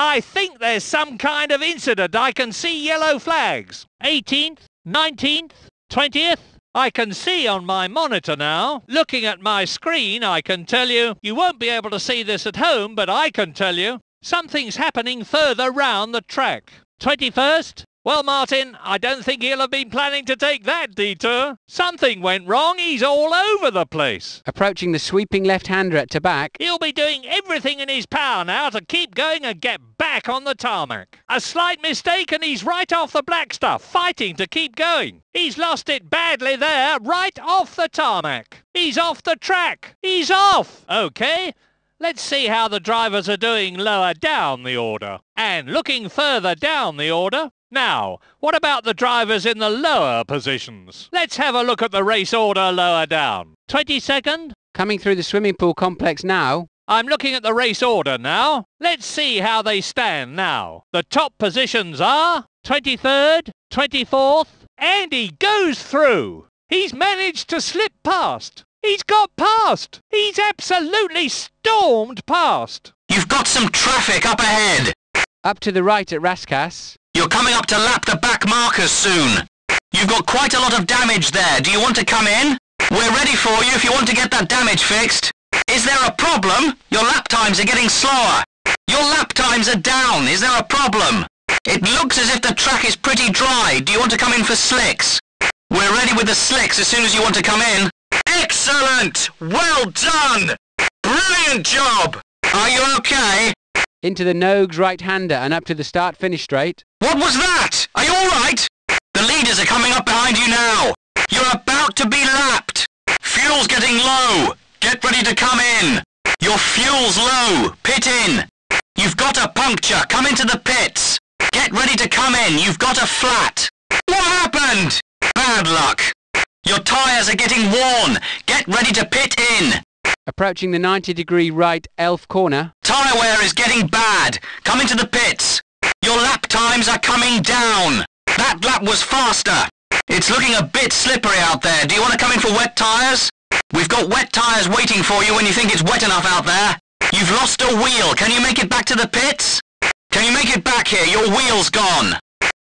I think there's some kind of incident. I can see yellow flags. 18th, 19th, 20th. I can see on my monitor now. Looking at my screen, I can tell you, you won't be able to see this at home, but I can tell you, something's happening further round the track. 21st, well, Martin, I don't think he'll have been planning to take that detour. Something went wrong. He's all over the place. Approaching the sweeping left-hander at back. He'll be doing everything in his power now to keep going and get back on the tarmac. A slight mistake and he's right off the black stuff, fighting to keep going. He's lost it badly there, right off the tarmac. He's off the track. He's off. OK, Let's see how the drivers are doing lower down the order. And looking further down the order, now, what about the drivers in the lower positions? Let's have a look at the race order lower down. 22nd? Coming through the swimming pool complex now. I'm looking at the race order now. Let's see how they stand now. The top positions are 23rd, 24th, and he goes through. He's managed to slip past. He's got past. He's absolutely stormed past. You've got some traffic up ahead. Up to the right at Raskas. You're coming up to lap the back markers soon. You've got quite a lot of damage there. Do you want to come in? We're ready for you if you want to get that damage fixed. Is there a problem? Your lap times are getting slower. Your lap times are down. Is there a problem? It looks as if the track is pretty dry. Do you want to come in for slicks? We're ready with the slicks as soon as you want to come in. Excellent! Well done! Brilliant job! Are you okay? Into the Nogues right-hander and up to the start-finish straight. What was that? Are you all right? The leaders are coming up behind you now. You're about to be lapped. Fuel's getting low. Get ready to come in. Your fuel's low. Pit in. You've got a puncture. Come into the pits. Get ready to come in. You've got a flat. What happened? Bad luck. Your tyres are getting worn. Get ready to pit in. Approaching the 90 degree right elf corner. Tyre wear is getting bad. Come into the pits. Your lap times are coming down. That lap was faster. It's looking a bit slippery out there. Do you want to come in for wet tyres? We've got wet tyres waiting for you when you think it's wet enough out there. You've lost a wheel. Can you make it back to the pits? Can you make it back here? Your wheel's gone.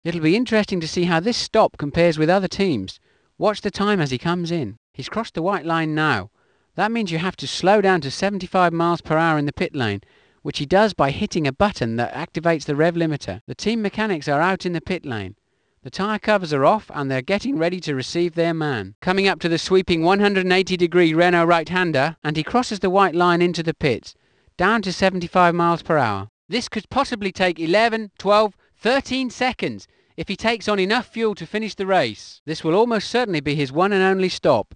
It'll be interesting to see how this stop compares with other teams. Watch the time as he comes in. He's crossed the white line now. That means you have to slow down to 75 miles per hour in the pit lane, which he does by hitting a button that activates the rev limiter. The team mechanics are out in the pit lane. The tyre covers are off and they're getting ready to receive their man. Coming up to the sweeping 180 degree Renault right-hander and he crosses the white line into the pits, down to 75 miles per hour. This could possibly take 11, 12, 13 seconds if he takes on enough fuel to finish the race. This will almost certainly be his one and only stop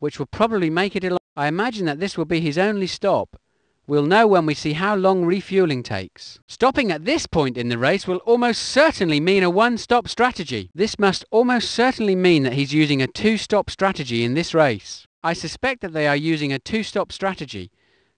which will probably make it. I imagine that this will be his only stop. We'll know when we see how long refueling takes. Stopping at this point in the race will almost certainly mean a one-stop strategy. This must almost certainly mean that he's using a two-stop strategy in this race. I suspect that they are using a two-stop strategy,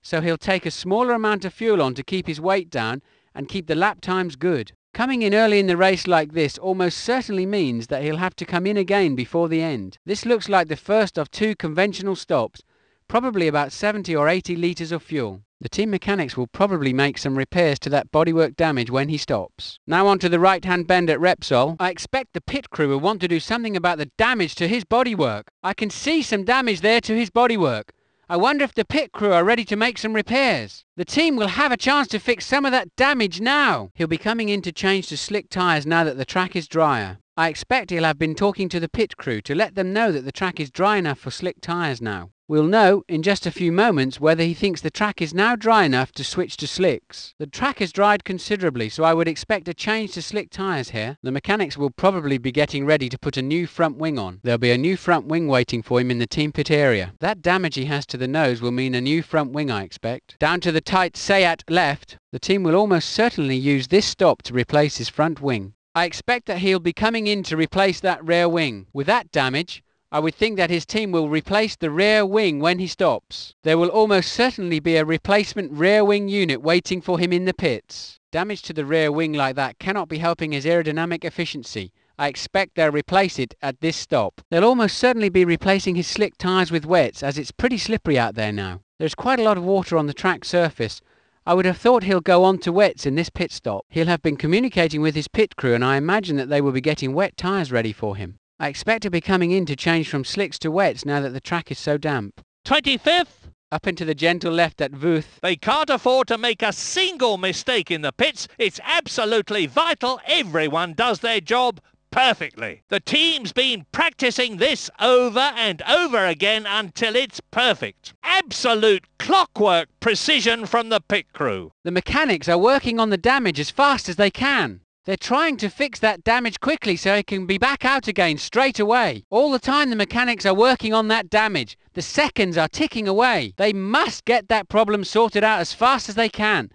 so he'll take a smaller amount of fuel on to keep his weight down and keep the lap times good. Coming in early in the race like this almost certainly means that he'll have to come in again before the end. This looks like the first of two conventional stops, probably about 70 or 80 litres of fuel. The team mechanics will probably make some repairs to that bodywork damage when he stops. Now on to the right-hand bend at Repsol. I expect the pit crew will want to do something about the damage to his bodywork. I can see some damage there to his bodywork. I wonder if the pit crew are ready to make some repairs. The team will have a chance to fix some of that damage now. He'll be coming in to change to slick tyres now that the track is drier. I expect he'll have been talking to the pit crew to let them know that the track is dry enough for slick tyres now. We'll know in just a few moments whether he thinks the track is now dry enough to switch to slicks. The track has dried considerably, so I would expect a change to slick tyres here. The mechanics will probably be getting ready to put a new front wing on. There'll be a new front wing waiting for him in the team pit area. That damage he has to the nose will mean a new front wing, I expect. Down to the tight Sayat left, the team will almost certainly use this stop to replace his front wing. I expect that he'll be coming in to replace that rear wing. With that damage, I would think that his team will replace the rear wing when he stops. There will almost certainly be a replacement rear wing unit waiting for him in the pits. Damage to the rear wing like that cannot be helping his aerodynamic efficiency. I expect they'll replace it at this stop. They'll almost certainly be replacing his slick tyres with wets as it's pretty slippery out there now. There's quite a lot of water on the track surface. I would have thought he'll go on to wets in this pit stop. He'll have been communicating with his pit crew and I imagine that they will be getting wet tyres ready for him. I expect to be coming in to change from slicks to wets now that the track is so damp. 25th! Up into the gentle left at Vuth. They can't afford to make a single mistake in the pits. It's absolutely vital everyone does their job perfectly. The team's been practicing this over and over again until it's perfect. Absolute clockwork precision from the pit crew. The mechanics are working on the damage as fast as they can. They're trying to fix that damage quickly so it can be back out again straight away. All the time the mechanics are working on that damage. The seconds are ticking away. They must get that problem sorted out as fast as they can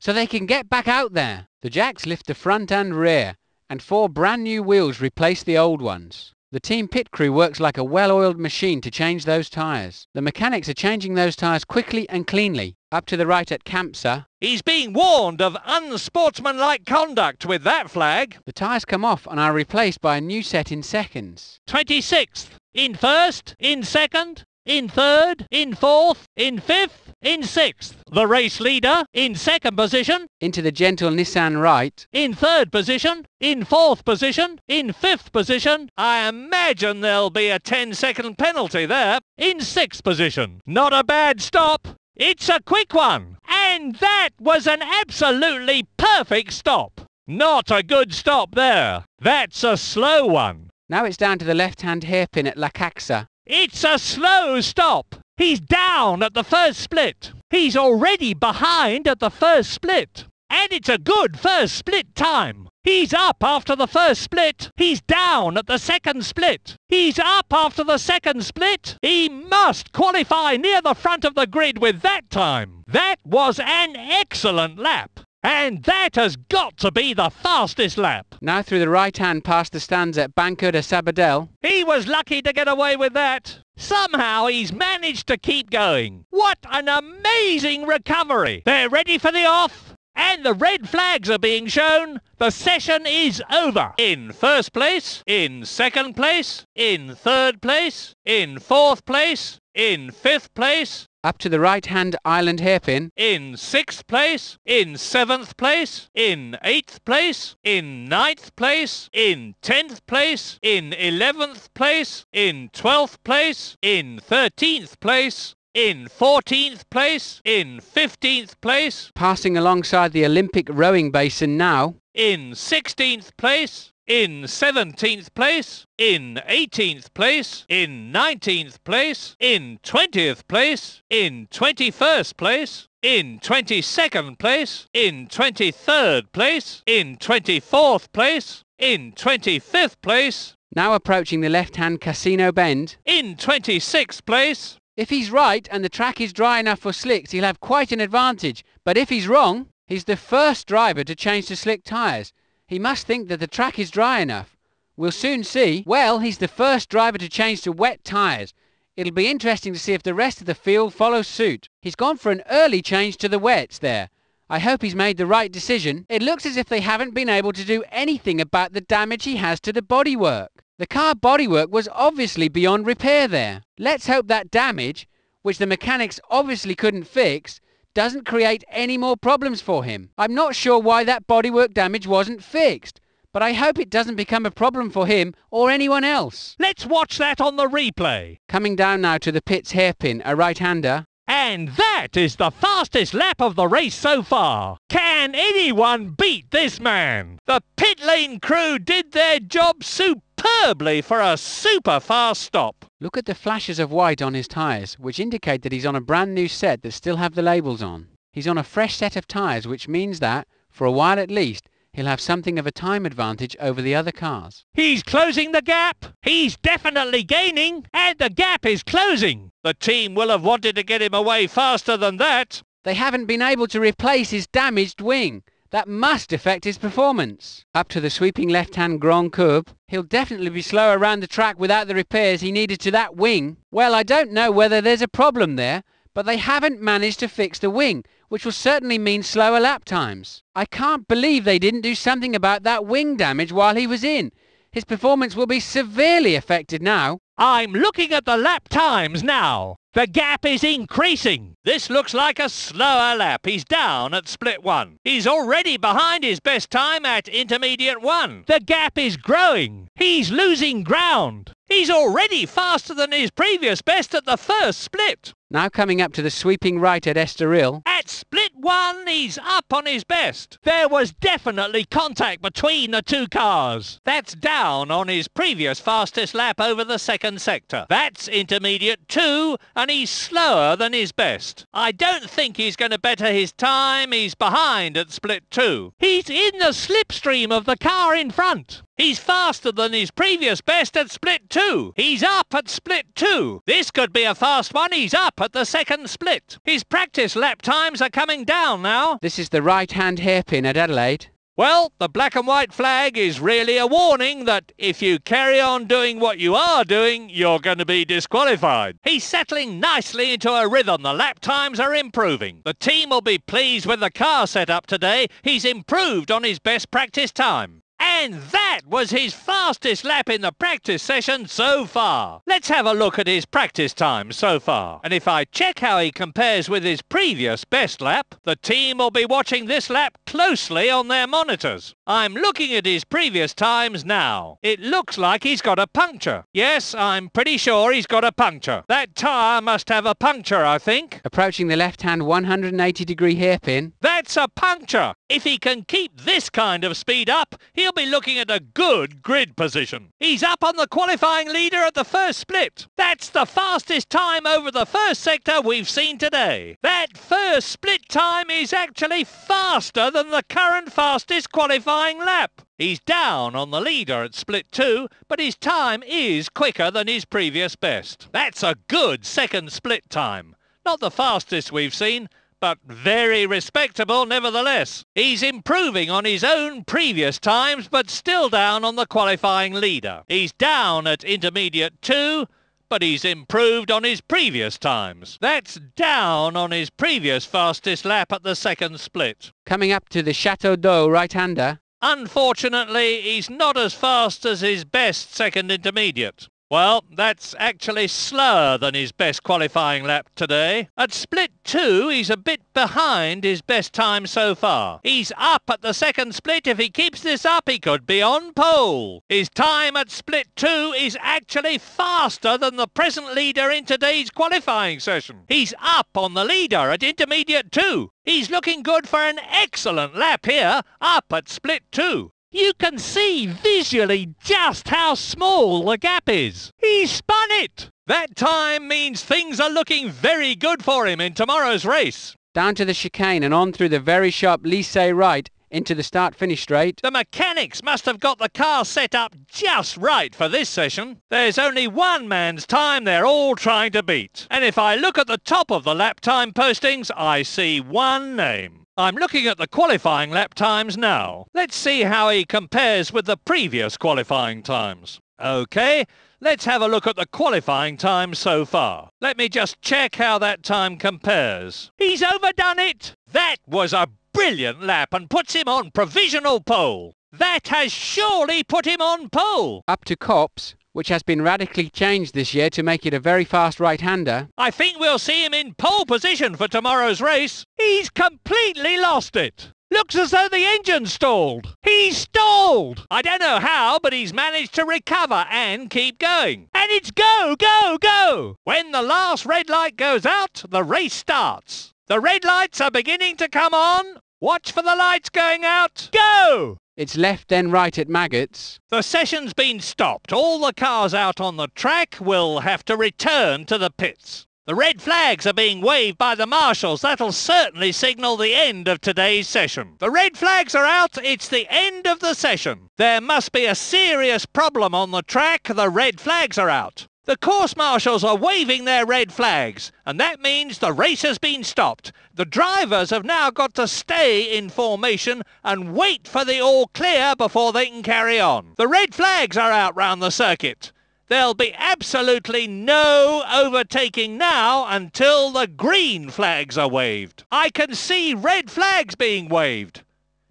so they can get back out there. The jacks lift the front and rear and four brand new wheels replace the old ones. The team pit crew works like a well-oiled machine to change those tyres. The mechanics are changing those tyres quickly and cleanly up to the right at camp, sir. He's being warned of unsportsmanlike conduct with that flag. The tyres come off and are replaced by a new set in seconds. 26th. In first, in second, in third, in fourth, in fifth, in sixth. The race leader in second position. Into the gentle Nissan right. In third position, in fourth position, in fifth position. I imagine there'll be a 10 second penalty there. In sixth position. Not a bad stop. It's a quick one. And that was an absolutely perfect stop. Not a good stop there. That's a slow one. Now it's down to the left-hand hairpin at La Caxa. It's a slow stop. He's down at the first split. He's already behind at the first split. And it's a good first split time. He's up after the first split. He's down at the second split. He's up after the second split. He must qualify near the front of the grid with that time. That was an excellent lap. And that has got to be the fastest lap. Now through the right hand past the stands at Banco de Sabadell. He was lucky to get away with that. Somehow he's managed to keep going. What an amazing recovery. They're ready for the off and the red flags are being shown. The session is over. In first place, in second place, in third place, in fourth place, in fifth place. Up to the right-hand island hairpin. In sixth place, in seventh place, in eighth place, in ninth place, in tenth place, in eleventh place, in twelfth place, in thirteenth place, in 14th place, in 15th place, passing alongside the Olympic rowing basin now, in 16th place, in 17th place, in 18th place, in 19th place, in 20th place, in 21st place, in 22nd place, in 23rd place, in 24th place, in 25th place, now approaching the left-hand casino bend, in 26th place, if he's right and the track is dry enough for slicks, he'll have quite an advantage. But if he's wrong, he's the first driver to change to slick tyres. He must think that the track is dry enough. We'll soon see. Well, he's the first driver to change to wet tyres. It'll be interesting to see if the rest of the field follows suit. He's gone for an early change to the wets there. I hope he's made the right decision. It looks as if they haven't been able to do anything about the damage he has to the bodywork. The car bodywork was obviously beyond repair there. Let's hope that damage, which the mechanics obviously couldn't fix, doesn't create any more problems for him. I'm not sure why that bodywork damage wasn't fixed, but I hope it doesn't become a problem for him or anyone else. Let's watch that on the replay. Coming down now to the pit's hairpin, a right-hander. And that is the fastest lap of the race so far. Can anyone beat this man? The pit lane crew did their job superbly superbly for a super fast stop. Look at the flashes of white on his tyres, which indicate that he's on a brand new set that still have the labels on. He's on a fresh set of tyres, which means that, for a while at least, he'll have something of a time advantage over the other cars. He's closing the gap. He's definitely gaining, and the gap is closing. The team will have wanted to get him away faster than that. They haven't been able to replace his damaged wing. That must affect his performance. Up to the sweeping left-hand Grand Curve, he'll definitely be slower around the track without the repairs he needed to that wing. Well, I don't know whether there's a problem there, but they haven't managed to fix the wing, which will certainly mean slower lap times. I can't believe they didn't do something about that wing damage while he was in. His performance will be severely affected now. I'm looking at the lap times now. The gap is increasing. This looks like a slower lap. He's down at split one. He's already behind his best time at intermediate one. The gap is growing. He's losing ground. He's already faster than his previous best at the first split. Now coming up to the sweeping right at Estoril. At split one, he's up on his best. There was definitely contact between the two cars. That's down on his previous fastest lap over the second sector. That's intermediate two, and he's slower than his best. I don't think he's going to better his time. He's behind at split two. He's in the slipstream of the car in front. He's faster than his previous best at split two. He's up at split two. This could be a fast one. He's up at the second split. His practice lap times are coming down now. This is the right-hand hairpin at Adelaide. Well, the black and white flag is really a warning that if you carry on doing what you are doing, you're going to be disqualified. He's settling nicely into a rhythm. The lap times are improving. The team will be pleased with the car setup today. He's improved on his best practice time. And that was his fastest lap in the practice session so far. Let's have a look at his practice time so far. And if I check how he compares with his previous best lap, the team will be watching this lap closely on their monitors. I'm looking at his previous times now. It looks like he's got a puncture. Yes, I'm pretty sure he's got a puncture. That tyre must have a puncture, I think. Approaching the left-hand 180 degree hairpin. That's a puncture. If he can keep this kind of speed up, he'll he'll be looking at a good grid position. He's up on the qualifying leader at the first split. That's the fastest time over the first sector we've seen today. That first split time is actually faster than the current fastest qualifying lap. He's down on the leader at split two, but his time is quicker than his previous best. That's a good second split time. Not the fastest we've seen, but very respectable nevertheless. He's improving on his own previous times, but still down on the qualifying leader. He's down at intermediate two, but he's improved on his previous times. That's down on his previous fastest lap at the second split. Coming up to the Chateau d'Eau right-hander. Unfortunately, he's not as fast as his best second intermediate. Well, that's actually slower than his best qualifying lap today. At split two, he's a bit behind his best time so far. He's up at the second split. If he keeps this up, he could be on pole. His time at split two is actually faster than the present leader in today's qualifying session. He's up on the leader at intermediate two. He's looking good for an excellent lap here, up at split two. You can see visually just how small the gap is. He spun it! That time means things are looking very good for him in tomorrow's race. Down to the chicane and on through the very sharp Lycée right into the start-finish straight. The mechanics must have got the car set up just right for this session. There's only one man's time they're all trying to beat. And if I look at the top of the lap time postings, I see one name. I'm looking at the qualifying lap times now. Let's see how he compares with the previous qualifying times. OK, let's have a look at the qualifying times so far. Let me just check how that time compares. He's overdone it! That was a brilliant lap and puts him on provisional pole. That has surely put him on pole. Up to Cops, which has been radically changed this year to make it a very fast right-hander. I think we'll see him in pole position for tomorrow's race. He's completely lost it. Looks as though the engine stalled. He's stalled! I don't know how, but he's managed to recover and keep going. And it's go, go, go! When the last red light goes out, the race starts. The red lights are beginning to come on. Watch for the lights going out. Go! It's left then right at Maggots. The session's been stopped. All the cars out on the track will have to return to the pits. The red flags are being waved by the marshals. That'll certainly signal the end of today's session. The red flags are out. It's the end of the session. There must be a serious problem on the track. The red flags are out. The course marshals are waving their red flags, and that means the race has been stopped. The drivers have now got to stay in formation and wait for the all clear before they can carry on. The red flags are out round the circuit. There'll be absolutely no overtaking now until the green flags are waved. I can see red flags being waved.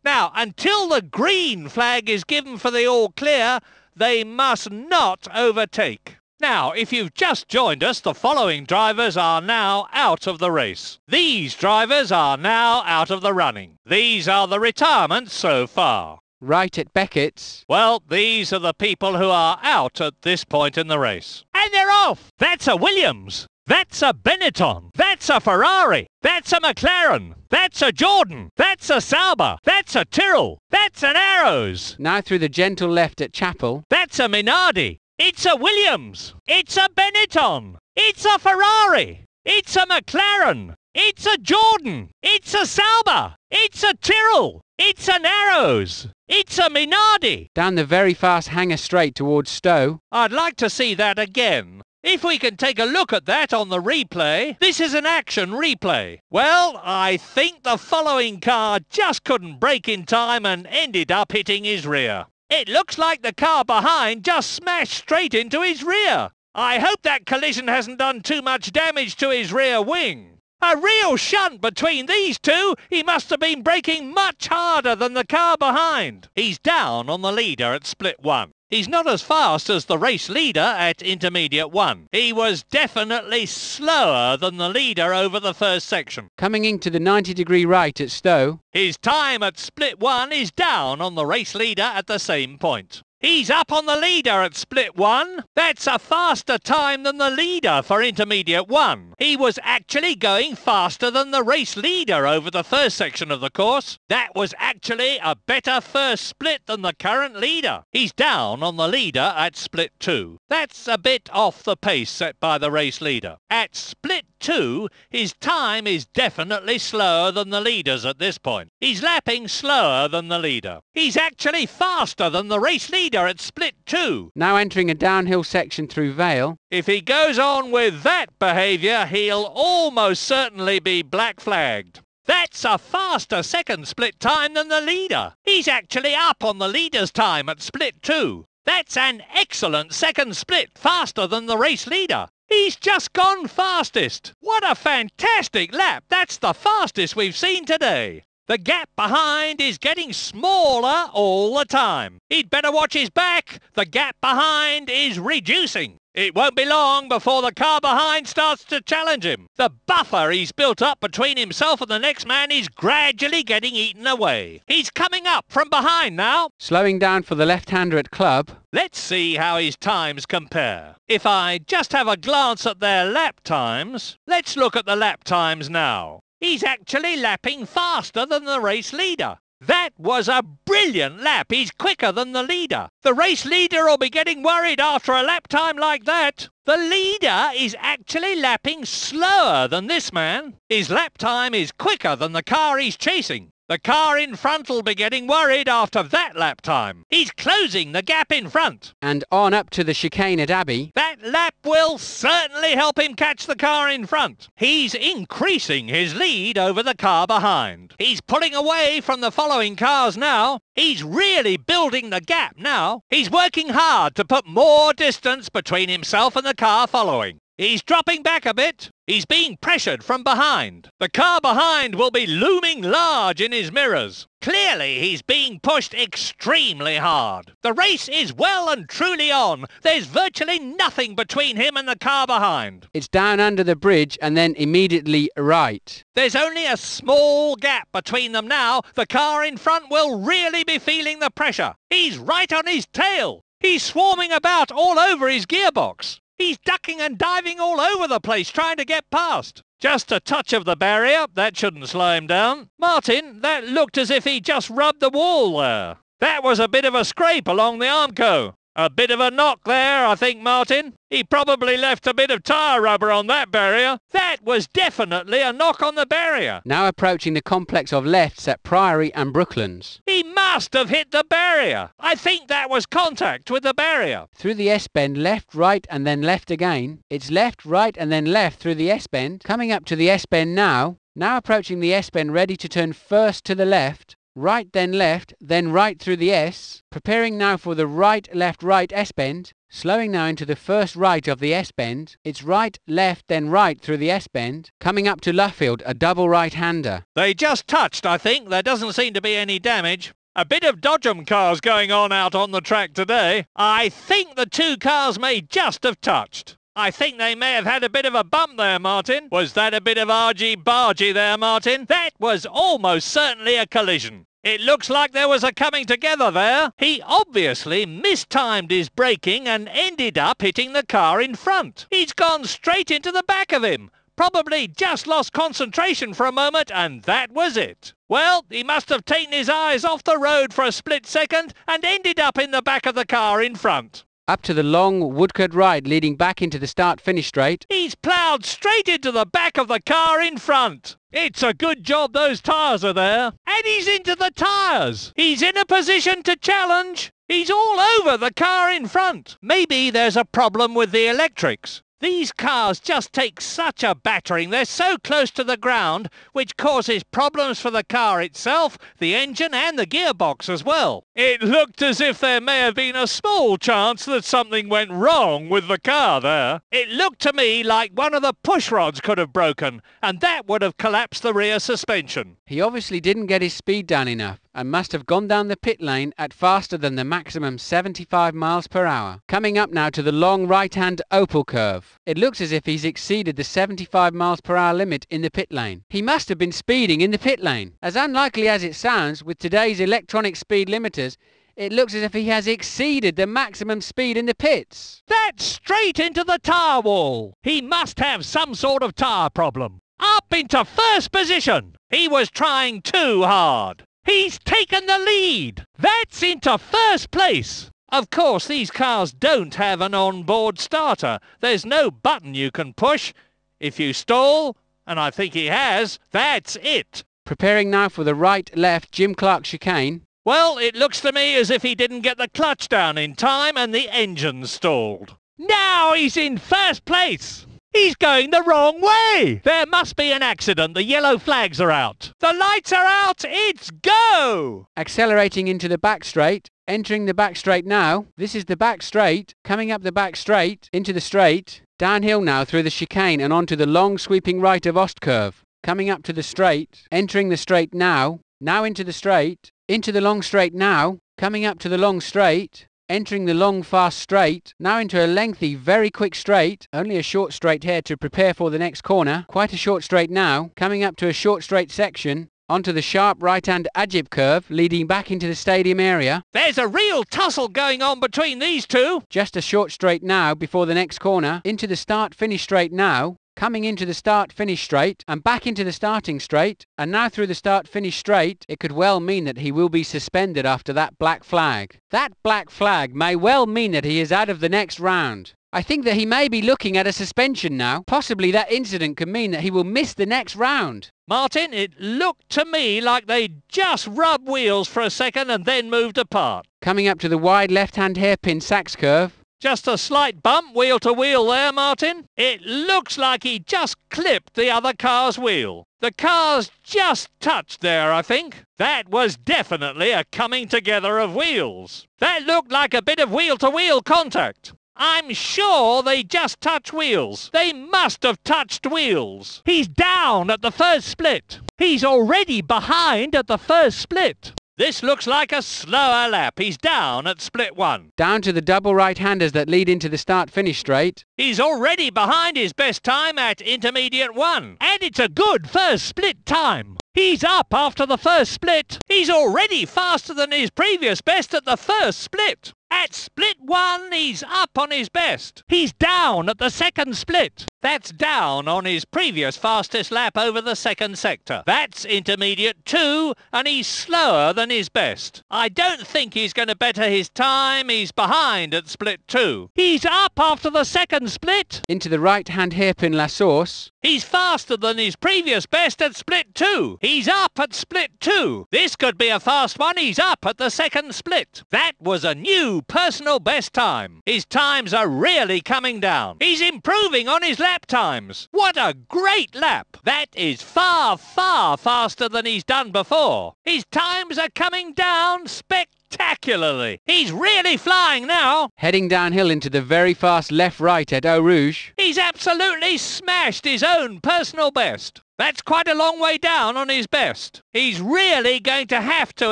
Now, until the green flag is given for the all clear, they must not overtake. Now, if you've just joined us, the following drivers are now out of the race. These drivers are now out of the running. These are the retirements so far. Right at Beckett's. Well, these are the people who are out at this point in the race. And they're off! That's a Williams. That's a Benetton. That's a Ferrari. That's a McLaren. That's a Jordan. That's a Sauber. That's a Tyrrell. That's an Arrows. Now through the gentle left at Chapel. That's a Minardi. It's a Williams. It's a Benetton. It's a Ferrari. It's a McLaren. It's a Jordan. It's a Sauber. It's a Tyrrell. It's an Arrows. It's a Minardi. Down the very fast hanger straight towards Stowe. I'd like to see that again. If we can take a look at that on the replay, this is an action replay. Well, I think the following car just couldn't break in time and ended up hitting his rear. It looks like the car behind just smashed straight into his rear. I hope that collision hasn't done too much damage to his rear wing. A real shunt between these two. He must have been braking much harder than the car behind. He's down on the leader at split one. He's not as fast as the race leader at intermediate one. He was definitely slower than the leader over the first section. Coming into the 90 degree right at Stowe. His time at split one is down on the race leader at the same point. He's up on the leader at split one. That's a faster time than the leader for intermediate one. He was actually going faster than the race leader over the first section of the course. That was actually a better first split than the current leader. He's down on the leader at split two. That's a bit off the pace set by the race leader. At split two, his time is definitely slower than the leader's at this point. He's lapping slower than the leader. He's actually faster than the race leader at split two. Now entering a downhill section through Vale. If he goes on with that behaviour, he'll almost certainly be black flagged. That's a faster second split time than the leader. He's actually up on the leader's time at split two. That's an excellent second split, faster than the race leader. He's just gone fastest. What a fantastic lap. That's the fastest we've seen today. The gap behind is getting smaller all the time. He'd better watch his back. The gap behind is reducing. It won't be long before the car behind starts to challenge him. The buffer he's built up between himself and the next man is gradually getting eaten away. He's coming up from behind now. Slowing down for the left-hander at club. Let's see how his times compare. If I just have a glance at their lap times, let's look at the lap times now. He's actually lapping faster than the race leader. That was a brilliant lap. He's quicker than the leader. The race leader will be getting worried after a lap time like that. The leader is actually lapping slower than this man. His lap time is quicker than the car he's chasing. The car in front'll be getting worried after that lap time. He's closing the gap in front. And on up to the chicane at Abbey. That lap will certainly help him catch the car in front. He's increasing his lead over the car behind. He's pulling away from the following cars now. He's really building the gap now. He's working hard to put more distance between himself and the car following. He's dropping back a bit. He's being pressured from behind. The car behind will be looming large in his mirrors. Clearly, he's being pushed extremely hard. The race is well and truly on. There's virtually nothing between him and the car behind. It's down under the bridge and then immediately right. There's only a small gap between them now. The car in front will really be feeling the pressure. He's right on his tail. He's swarming about all over his gearbox. He's ducking and diving all over the place trying to get past. Just a touch of the barrier, that shouldn't slow him down. Martin, that looked as if he just rubbed the wall there. That was a bit of a scrape along the Armco. A bit of a knock there, I think, Martin. He probably left a bit of tyre rubber on that barrier. That was definitely a knock on the barrier. Now approaching the complex of lefts at Priory and Brooklands. He must have hit the barrier. I think that was contact with the barrier. Through the S-bend, left, right and then left again. It's left, right and then left through the S-bend. Coming up to the S-bend now. Now approaching the S-bend ready to turn first to the left right then left, then right through the S, preparing now for the right left right S bend, slowing now into the first right of the S bend, it's right left then right through the S bend, coming up to Luffield, a double right hander. They just touched, I think. There doesn't seem to be any damage. A bit of dodgem cars going on out on the track today. I think the two cars may just have touched. I think they may have had a bit of a bump there, Martin. Was that a bit of argy-bargy there, Martin? That was almost certainly a collision. It looks like there was a coming together there. He obviously mistimed his braking and ended up hitting the car in front. He's gone straight into the back of him. Probably just lost concentration for a moment and that was it. Well, he must have taken his eyes off the road for a split second and ended up in the back of the car in front up to the long woodcut ride leading back into the start-finish straight. He's ploughed straight into the back of the car in front. It's a good job those tyres are there. And he's into the tyres. He's in a position to challenge. He's all over the car in front. Maybe there's a problem with the electrics. These cars just take such a battering. They're so close to the ground, which causes problems for the car itself, the engine and the gearbox as well. It looked as if there may have been a small chance that something went wrong with the car there. It looked to me like one of the push rods could have broken, and that would have collapsed the rear suspension. He obviously didn't get his speed down enough and must have gone down the pit lane at faster than the maximum 75 miles per hour. Coming up now to the long right-hand opal curve. It looks as if he's exceeded the 75 miles per hour limit in the pit lane. He must have been speeding in the pit lane. As unlikely as it sounds, with today's electronic speed limiters, it looks as if he has exceeded the maximum speed in the pits. That's straight into the tar wall. He must have some sort of tar problem. Up into first position. He was trying too hard. He's taken the lead. That's into first place. Of course, these cars don't have an onboard starter. There's no button you can push. If you stall, and I think he has, that's it. Preparing now for the right-left Jim Clark chicane. Well, it looks to me as if he didn't get the clutch down in time and the engine stalled. Now he's in first place! He's going the wrong way! There must be an accident. The yellow flags are out. The lights are out! It's go! Accelerating into the back straight. Entering the back straight now. This is the back straight. Coming up the back straight. Into the straight. Downhill now through the chicane and onto the long sweeping right of Ostkurve. Coming up to the straight. Entering the straight now. Now into the straight. Into the long straight now. Coming up to the long straight entering the long fast straight, now into a lengthy, very quick straight, only a short straight here to prepare for the next corner, quite a short straight now, coming up to a short straight section, onto the sharp right-hand Ajib curve, leading back into the stadium area. There's a real tussle going on between these two. Just a short straight now before the next corner, into the start-finish straight now, coming into the start-finish straight and back into the starting straight and now through the start-finish straight, it could well mean that he will be suspended after that black flag. That black flag may well mean that he is out of the next round. I think that he may be looking at a suspension now. Possibly that incident could mean that he will miss the next round. Martin, it looked to me like they just rubbed wheels for a second and then moved apart. Coming up to the wide left-hand hairpin Sachs curve, just a slight bump wheel to wheel there, Martin. It looks like he just clipped the other car's wheel. The cars just touched there, I think. That was definitely a coming together of wheels. That looked like a bit of wheel-to-wheel contact. I'm sure they just touched wheels. They must have touched wheels. He's down at the first split. He's already behind at the first split. This looks like a slower lap. He's down at split one. Down to the double right-handers that lead into the start-finish straight. He's already behind his best time at intermediate one. And it's a good first split time. He's up after the first split. He's already faster than his previous best at the first split. At split one, he's up on his best. He's down at the second split. That's down on his previous fastest lap over the second sector. That's intermediate two, and he's slower than his best. I don't think he's going to better his time. He's behind at split two. He's up after the second split. Into the right-hand hairpin La Source. He's faster than his previous best at split two. He's up at split two. This could be a fast one. He's up at the second split. That was a new personal best time. His times are really coming down. He's improving on his lap times. What a great lap. That is far, far faster than he's done before. His times are coming down spectacularly spectacularly. He's really flying now. Heading downhill into the very fast left right at Eau Rouge. He's absolutely smashed his own personal best. That's quite a long way down on his best. He's really going to have to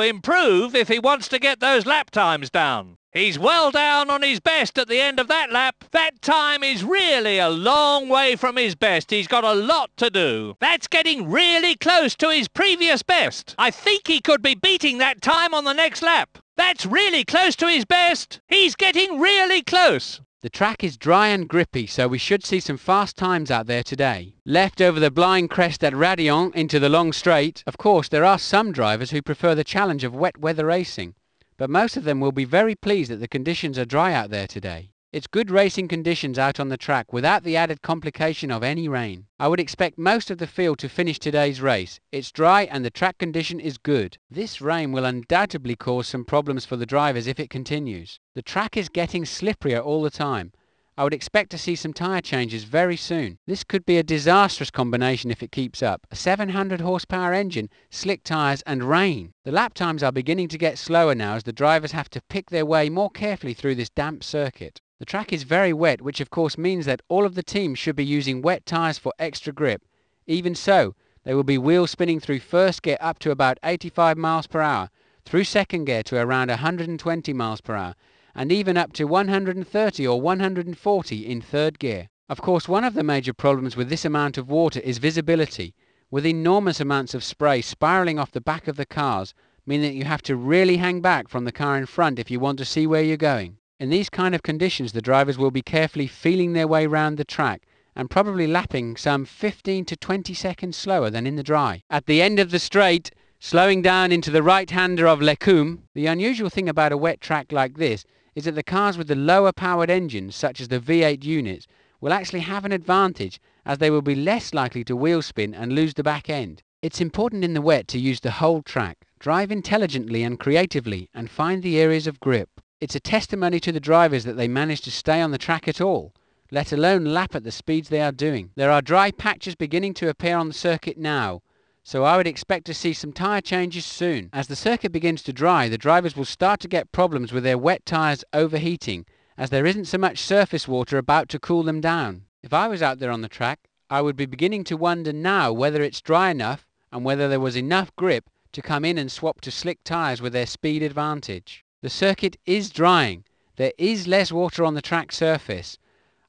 improve if he wants to get those lap times down. He's well down on his best at the end of that lap. That time is really a long way from his best. He's got a lot to do. That's getting really close to his previous best. I think he could be beating that time on the next lap. That's really close to his best. He's getting really close. The track is dry and grippy, so we should see some fast times out there today. Left over the blind crest at Radion into the long straight. Of course, there are some drivers who prefer the challenge of wet weather racing, but most of them will be very pleased that the conditions are dry out there today. It's good racing conditions out on the track without the added complication of any rain. I would expect most of the field to finish today's race. It's dry and the track condition is good. This rain will undoubtedly cause some problems for the drivers if it continues. The track is getting slipperier all the time. I would expect to see some tyre changes very soon. This could be a disastrous combination if it keeps up. A 700 horsepower engine, slick tyres and rain. The lap times are beginning to get slower now as the drivers have to pick their way more carefully through this damp circuit. The track is very wet, which of course means that all of the teams should be using wet tyres for extra grip. Even so, they will be wheel spinning through first gear up to about 85 miles per hour, through second gear to around 120 miles per hour, and even up to 130 or 140 in third gear. Of course, one of the major problems with this amount of water is visibility, with enormous amounts of spray spiraling off the back of the cars, meaning that you have to really hang back from the car in front if you want to see where you're going. In these kind of conditions, the drivers will be carefully feeling their way round the track and probably lapping some 15 to 20 seconds slower than in the dry. At the end of the straight, slowing down into the right-hander of Lecum, the unusual thing about a wet track like this is that the cars with the lower powered engines, such as the V8 units, will actually have an advantage as they will be less likely to wheel spin and lose the back end. It's important in the wet to use the whole track, drive intelligently and creatively, and find the areas of grip. It's a testimony to the drivers that they managed to stay on the track at all, let alone lap at the speeds they are doing. There are dry patches beginning to appear on the circuit now, so I would expect to see some tyre changes soon. As the circuit begins to dry, the drivers will start to get problems with their wet tyres overheating, as there isn't so much surface water about to cool them down. If I was out there on the track, I would be beginning to wonder now whether it's dry enough and whether there was enough grip to come in and swap to slick tyres with their speed advantage. The circuit is drying. There is less water on the track surface.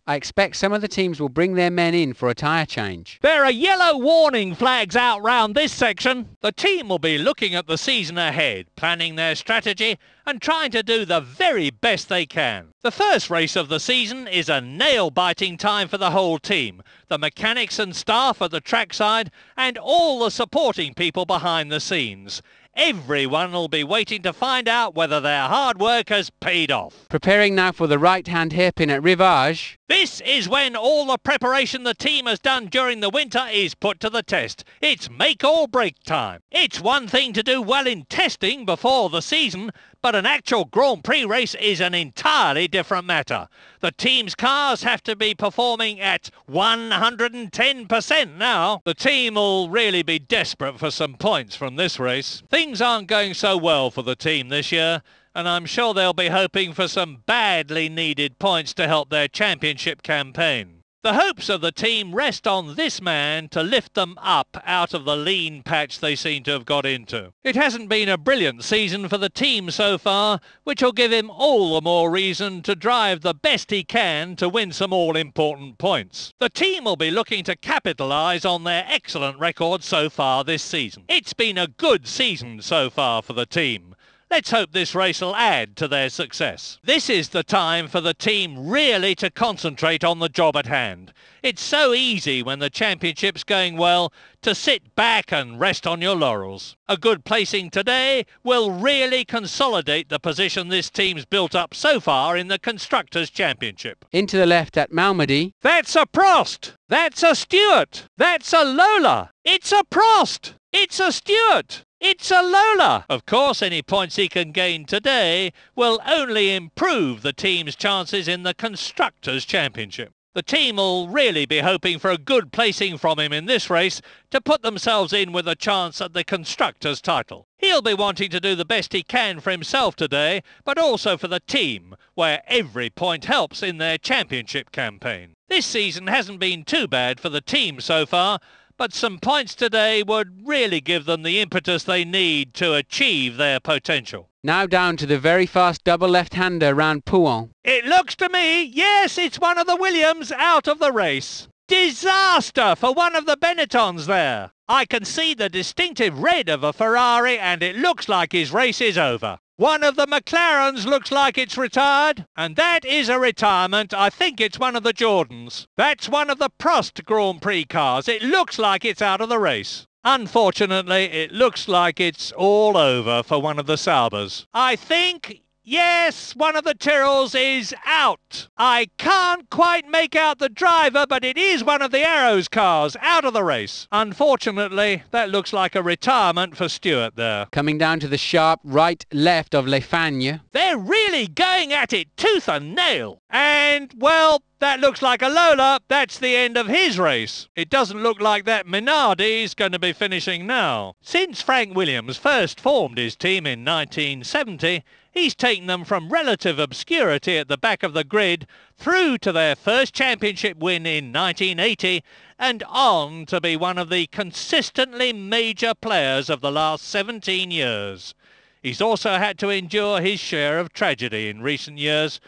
I expect some of the teams will bring their men in for a tyre change. There are yellow warning flags out round this section. The team will be looking at the season ahead, planning their strategy and trying to do the very best they can. The first race of the season is a nail-biting time for the whole team, the mechanics and staff at the trackside and all the supporting people behind the scenes. Everyone will be waiting to find out whether their hard work has paid off. Preparing now for the right-hand hairpin at Rivage. This is when all the preparation the team has done during the winter is put to the test. It's make or break time. It's one thing to do well in testing before the season, but an actual Grand Prix race is an entirely different matter. The team's cars have to be performing at 110% now. The team will really be desperate for some points from this race. Things aren't going so well for the team this year and I'm sure they'll be hoping for some badly needed points to help their championship campaign. The hopes of the team rest on this man to lift them up out of the lean patch they seem to have got into. It hasn't been a brilliant season for the team so far, which will give him all the more reason to drive the best he can to win some all-important points. The team will be looking to capitalise on their excellent record so far this season. It's been a good season so far for the team, Let's hope this race will add to their success. This is the time for the team really to concentrate on the job at hand. It's so easy when the championship's going well to sit back and rest on your laurels. A good placing today will really consolidate the position this team's built up so far in the Constructors' Championship. Into the left at Malmedy. That's a Prost! That's a Stewart! That's a Lola! It's a Prost! It's a Stewart! It's a Lola! Of course, any points he can gain today will only improve the team's chances in the Constructors' Championship. The team will really be hoping for a good placing from him in this race to put themselves in with a chance at the Constructors' title. He'll be wanting to do the best he can for himself today, but also for the team, where every point helps in their championship campaign. This season hasn't been too bad for the team so far, but some points today would really give them the impetus they need to achieve their potential. Now down to the very fast double left-hander round Pouan. It looks to me, yes, it's one of the Williams out of the race. Disaster for one of the Benettons there. I can see the distinctive red of a Ferrari and it looks like his race is over. One of the McLarens looks like it's retired, and that is a retirement. I think it's one of the Jordans. That's one of the Prost Grand Prix cars. It looks like it's out of the race. Unfortunately, it looks like it's all over for one of the Saubers. I think Yes, one of the Tyrrells is out. I can't quite make out the driver, but it is one of the Arrows cars out of the race. Unfortunately, that looks like a retirement for Stewart there. Coming down to the sharp right left of Le Fagne. They're really going at it tooth and nail. And, well, that looks like a Lola. That's the end of his race. It doesn't look like that Minardi is going to be finishing now. Since Frank Williams first formed his team in 1970, He's taken them from relative obscurity at the back of the grid through to their first championship win in 1980 and on to be one of the consistently major players of the last 17 years. He's also had to endure his share of tragedy in recent years,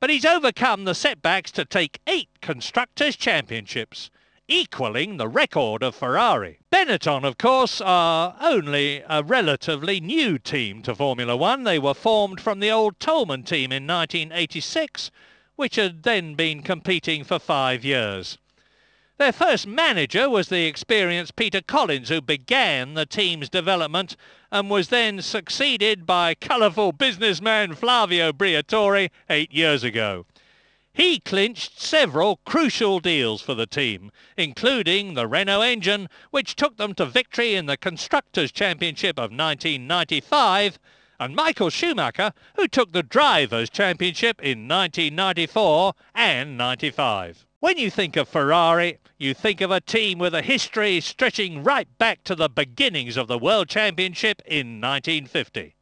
but he's overcome the setbacks to take eight Constructors' Championships equaling the record of Ferrari. Benetton, of course, are only a relatively new team to Formula One. They were formed from the old Tolman team in 1986, which had then been competing for five years. Their first manager was the experienced Peter Collins, who began the team's development and was then succeeded by colourful businessman Flavio Briatore eight years ago. He clinched several crucial deals for the team, including the Renault engine, which took them to victory in the Constructors' Championship of 1995, and Michael Schumacher, who took the Drivers' Championship in 1994 and 95. When you think of Ferrari, you think of a team with a history stretching right back to the beginnings of the World Championship in 1950.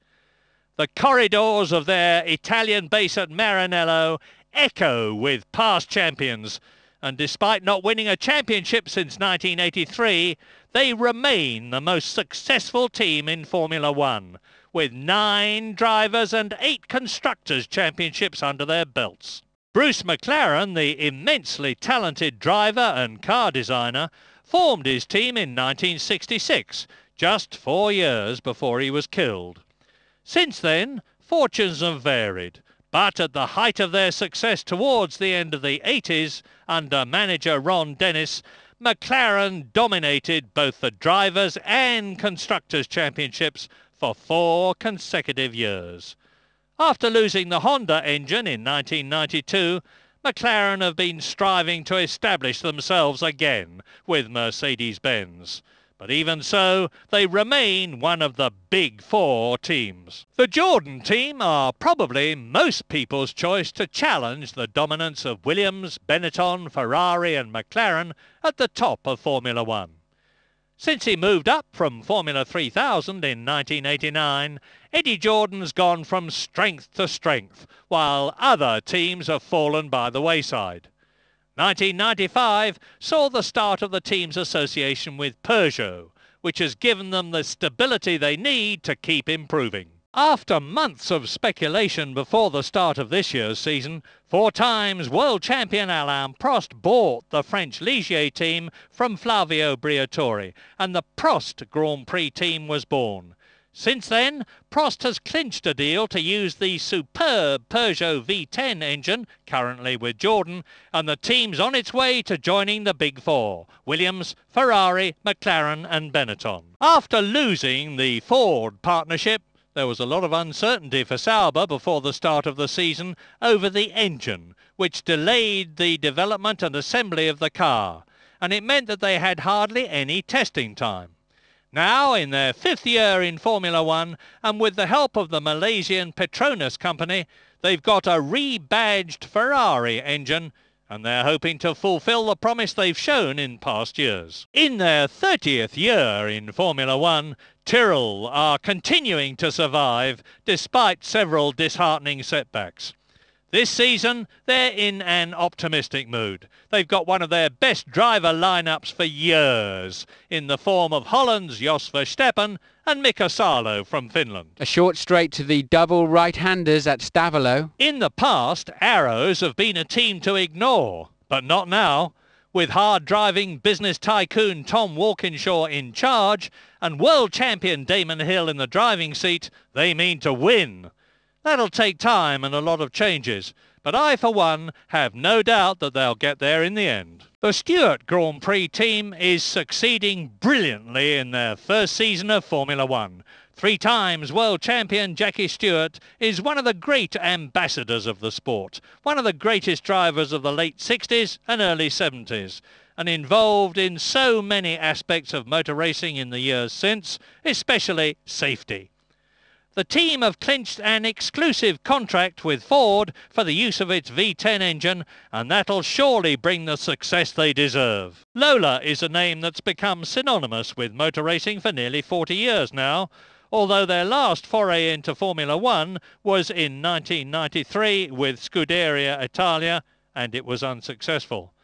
The corridors of their Italian base at Maranello echo with past champions. And despite not winning a championship since 1983, they remain the most successful team in Formula One, with nine drivers and eight constructors championships under their belts. Bruce McLaren, the immensely talented driver and car designer, formed his team in 1966, just four years before he was killed. Since then, fortunes have varied, but at the height of their success towards the end of the 80s, under manager Ron Dennis, McLaren dominated both the Drivers' and Constructors' Championships for four consecutive years. After losing the Honda engine in 1992, McLaren have been striving to establish themselves again with Mercedes-Benz but even so, they remain one of the big four teams. The Jordan team are probably most people's choice to challenge the dominance of Williams, Benetton, Ferrari and McLaren at the top of Formula One. Since he moved up from Formula 3000 in 1989, Eddie Jordan's gone from strength to strength, while other teams have fallen by the wayside. 1995 saw the start of the team's association with Peugeot, which has given them the stability they need to keep improving. After months of speculation before the start of this year's season, four times world champion Alain Prost bought the French Ligier team from Flavio Briatore, and the Prost Grand Prix team was born. Since then, Prost has clinched a deal to use the superb Peugeot V10 engine, currently with Jordan, and the team's on its way to joining the Big Four, Williams, Ferrari, McLaren and Benetton. After losing the Ford partnership, there was a lot of uncertainty for Sauber before the start of the season over the engine, which delayed the development and assembly of the car, and it meant that they had hardly any testing time. Now, in their fifth year in Formula One, and with the help of the Malaysian Petronas company, they've got a rebadged Ferrari engine and they're hoping to fulfil the promise they've shown in past years. In their 30th year in Formula One, Tyrrell are continuing to survive despite several disheartening setbacks. This season, they're in an optimistic mood. They've got one of their best driver lineups for years, in the form of Holland's Jos Verstappen and Mika Salo from Finland. A short straight to the double right-handers at Stavolo. In the past, Arrows have been a team to ignore, but not now. With hard-driving business tycoon Tom Walkinshaw in charge and world champion Damon Hill in the driving seat, they mean to win. That'll take time and a lot of changes, but I, for one, have no doubt that they'll get there in the end. The Stewart Grand Prix team is succeeding brilliantly in their first season of Formula One. Three times world champion Jackie Stewart is one of the great ambassadors of the sport, one of the greatest drivers of the late 60s and early 70s and involved in so many aspects of motor racing in the years since, especially safety. The team have clinched an exclusive contract with Ford for the use of its V10 engine, and that'll surely bring the success they deserve. Lola is a name that's become synonymous with motor racing for nearly 40 years now, although their last foray into Formula One was in 1993 with Scuderia Italia, and it was unsuccessful.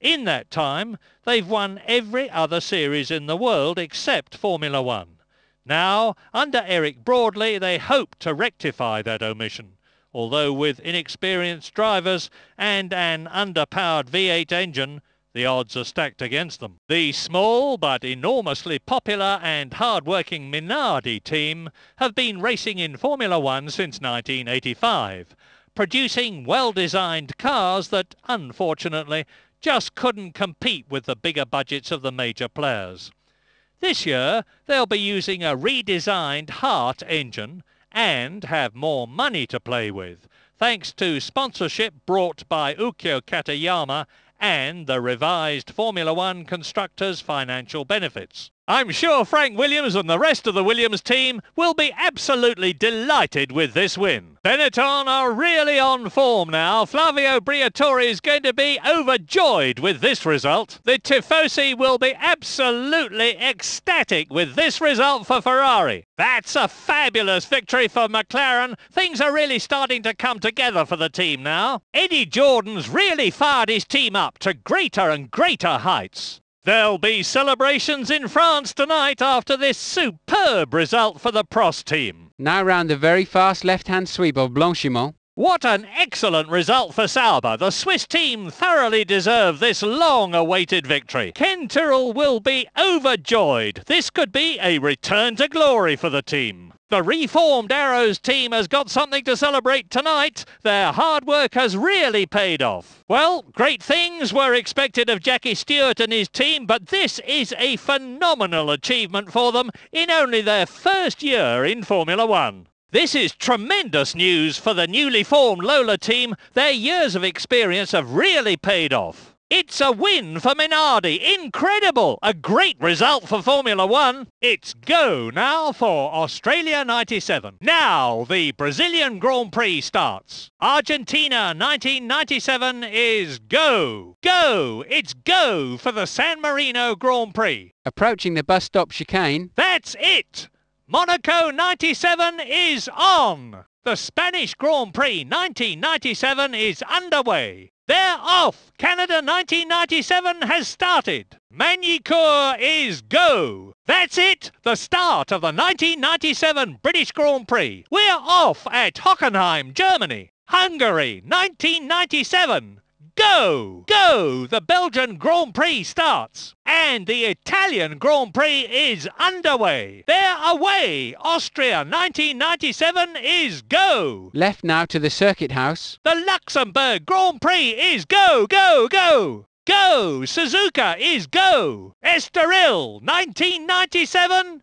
In that time, they've won every other series in the world except Formula One. Now, under Eric Broadley, they hope to rectify that omission, although with inexperienced drivers and an underpowered V8 engine, the odds are stacked against them. The small but enormously popular and hard-working Minardi team have been racing in Formula One since 1985, producing well-designed cars that, unfortunately, just couldn't compete with the bigger budgets of the major players. This year, they'll be using a redesigned heart engine and have more money to play with, thanks to sponsorship brought by Ukyo Katayama and the revised Formula One constructors' financial benefits. I'm sure Frank Williams and the rest of the Williams team will be absolutely delighted with this win. Benetton are really on form now. Flavio Briatore is going to be overjoyed with this result. The Tifosi will be absolutely ecstatic with this result for Ferrari. That's a fabulous victory for McLaren. Things are really starting to come together for the team now. Eddie Jordan's really fired his team up to greater and greater heights. There'll be celebrations in France tonight after this superb result for the Prost team. Now round the very fast left-hand sweep of Blanchimont. What an excellent result for Sauber. The Swiss team thoroughly deserve this long-awaited victory. Ken Tyrrell will be overjoyed. This could be a return to glory for the team. The reformed Arrows team has got something to celebrate tonight. Their hard work has really paid off. Well, great things were expected of Jackie Stewart and his team, but this is a phenomenal achievement for them in only their first year in Formula One. This is tremendous news for the newly formed Lola team. Their years of experience have really paid off. It's a win for Minardi. Incredible. A great result for Formula One. It's go now for Australia 97. Now the Brazilian Grand Prix starts. Argentina 1997 is go. Go. It's go for the San Marino Grand Prix. Approaching the bus stop chicane. That's it. Monaco 97 is on. The Spanish Grand Prix 1997 is underway. They're off! Canada 1997 has started! Manicour is go! That's it! The start of the 1997 British Grand Prix! We're off at Hockenheim, Germany! Hungary, 1997! Go! Go! The Belgian Grand Prix starts and the Italian Grand Prix is underway. They're away. Austria 1997 is go. Left now to the circuit house. The Luxembourg Grand Prix is go, go, go. Go! Suzuka is go. Estoril 1997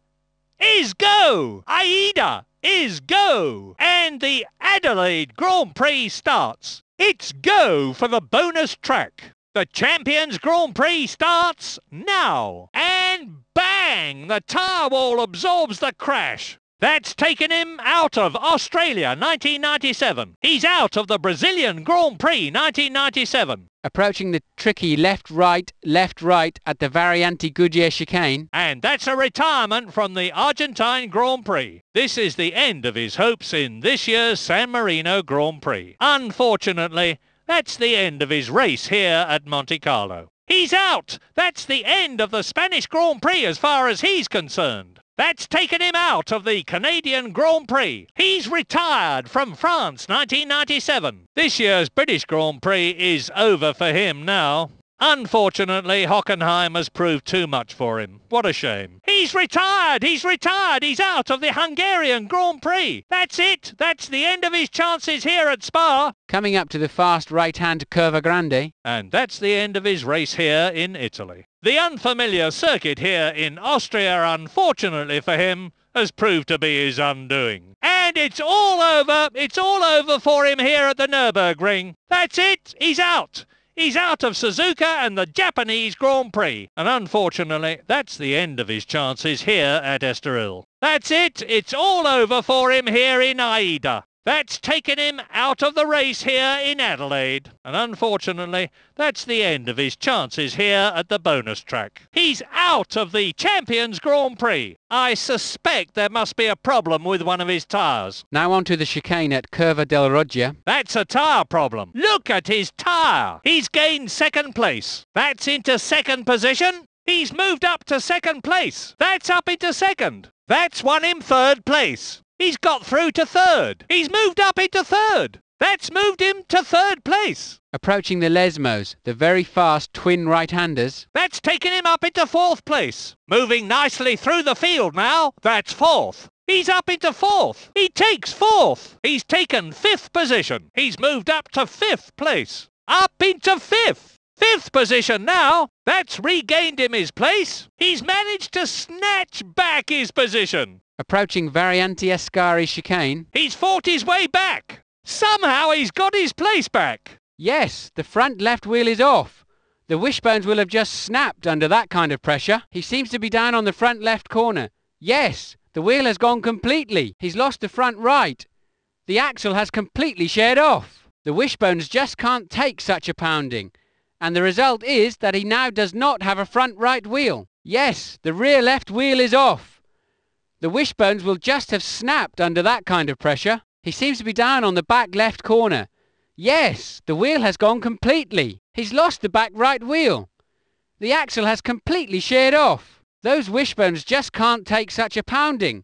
is go. Aida is go. And the Adelaide Grand Prix starts. It's go for the bonus track. The Champions Grand Prix starts now. And bang! The tire wall absorbs the crash. That's taken him out of Australia 1997. He's out of the Brazilian Grand Prix 1997. Approaching the tricky left-right, left-right at the Variante Goodyear chicane. And that's a retirement from the Argentine Grand Prix. This is the end of his hopes in this year's San Marino Grand Prix. Unfortunately, that's the end of his race here at Monte Carlo. He's out! That's the end of the Spanish Grand Prix as far as he's concerned. That's taken him out of the Canadian Grand Prix. He's retired from France 1997. This year's British Grand Prix is over for him now. Unfortunately, Hockenheim has proved too much for him. What a shame. He's retired! He's retired! He's out of the Hungarian Grand Prix! That's it! That's the end of his chances here at Spa! Coming up to the fast right-hand Curva Grande. And that's the end of his race here in Italy. The unfamiliar circuit here in Austria, unfortunately for him, has proved to be his undoing. And it's all over. It's all over for him here at the Nürburgring. That's it. He's out. He's out of Suzuka and the Japanese Grand Prix. And unfortunately, that's the end of his chances here at Estoril. That's it. It's all over for him here in Aida. That's taken him out of the race here in Adelaide. And unfortunately, that's the end of his chances here at the bonus track. He's out of the Champions Grand Prix. I suspect there must be a problem with one of his tyres. Now on to the chicane at Curva del Roger. That's a tyre problem. Look at his tyre. He's gained second place. That's into second position. He's moved up to second place. That's up into second. That's won him third place. He's got through to third. He's moved up into third. That's moved him to third place. Approaching the Lesmos, the very fast twin right-handers. That's taken him up into fourth place. Moving nicely through the field now. That's fourth. He's up into fourth. He takes fourth. He's taken fifth position. He's moved up to fifth place. Up into fifth. Fifth position now. That's regained him his place. He's managed to snatch back his position. Approaching Varianti Escari chicane. He's fought his way back! Somehow he's got his place back! Yes, the front left wheel is off. The wishbones will have just snapped under that kind of pressure. He seems to be down on the front left corner. Yes, the wheel has gone completely. He's lost the front right. The axle has completely shared off. The wishbones just can't take such a pounding. And the result is that he now does not have a front right wheel. Yes, the rear left wheel is off. The wishbones will just have snapped under that kind of pressure. He seems to be down on the back left corner. Yes, the wheel has gone completely. He's lost the back right wheel. The axle has completely sheared off. Those wishbones just can't take such a pounding.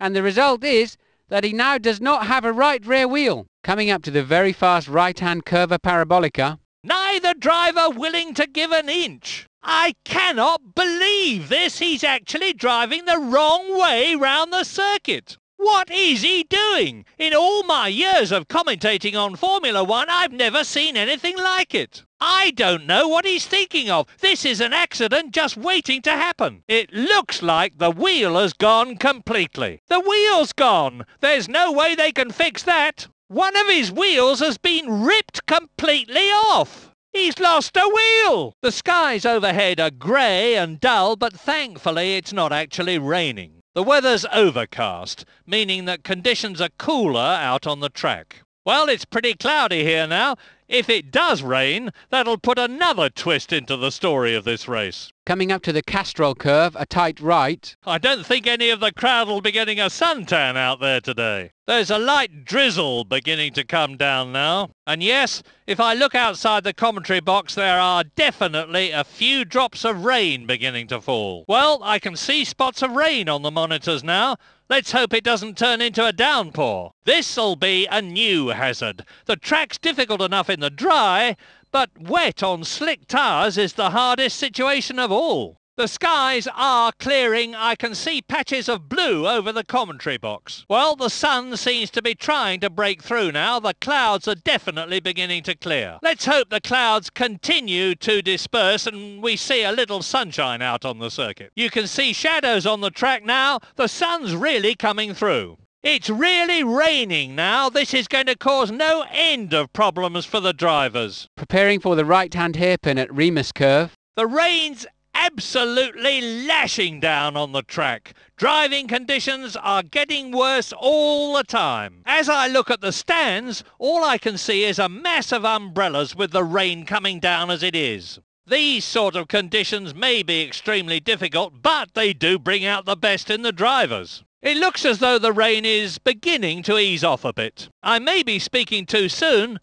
And the result is that he now does not have a right rear wheel. Coming up to the very fast right-hand curva parabolica. Neither driver willing to give an inch. I cannot believe this. He's actually driving the wrong way round the circuit. What is he doing? In all my years of commentating on Formula One, I've never seen anything like it. I don't know what he's thinking of. This is an accident just waiting to happen. It looks like the wheel has gone completely. The wheel's gone. There's no way they can fix that. One of his wheels has been ripped completely off. He's lost a wheel! The skies overhead are grey and dull, but thankfully it's not actually raining. The weather's overcast, meaning that conditions are cooler out on the track. Well, it's pretty cloudy here now, if it does rain, that'll put another twist into the story of this race. Coming up to the Castrol curve, a tight right. I don't think any of the crowd will be getting a suntan out there today. There's a light drizzle beginning to come down now. And yes, if I look outside the commentary box, there are definitely a few drops of rain beginning to fall. Well, I can see spots of rain on the monitors now, Let's hope it doesn't turn into a downpour. This'll be a new hazard. The track's difficult enough in the dry, but wet on slick tires is the hardest situation of all. The skies are clearing. I can see patches of blue over the commentary box. Well, the sun seems to be trying to break through now. The clouds are definitely beginning to clear. Let's hope the clouds continue to disperse and we see a little sunshine out on the circuit. You can see shadows on the track now. The sun's really coming through. It's really raining now. This is going to cause no end of problems for the drivers. Preparing for the right-hand hairpin at Remus Curve. The rain's absolutely lashing down on the track. Driving conditions are getting worse all the time. As I look at the stands, all I can see is a mass of umbrellas with the rain coming down as it is. These sort of conditions may be extremely difficult, but they do bring out the best in the drivers. It looks as though the rain is beginning to ease off a bit. I may be speaking too soon,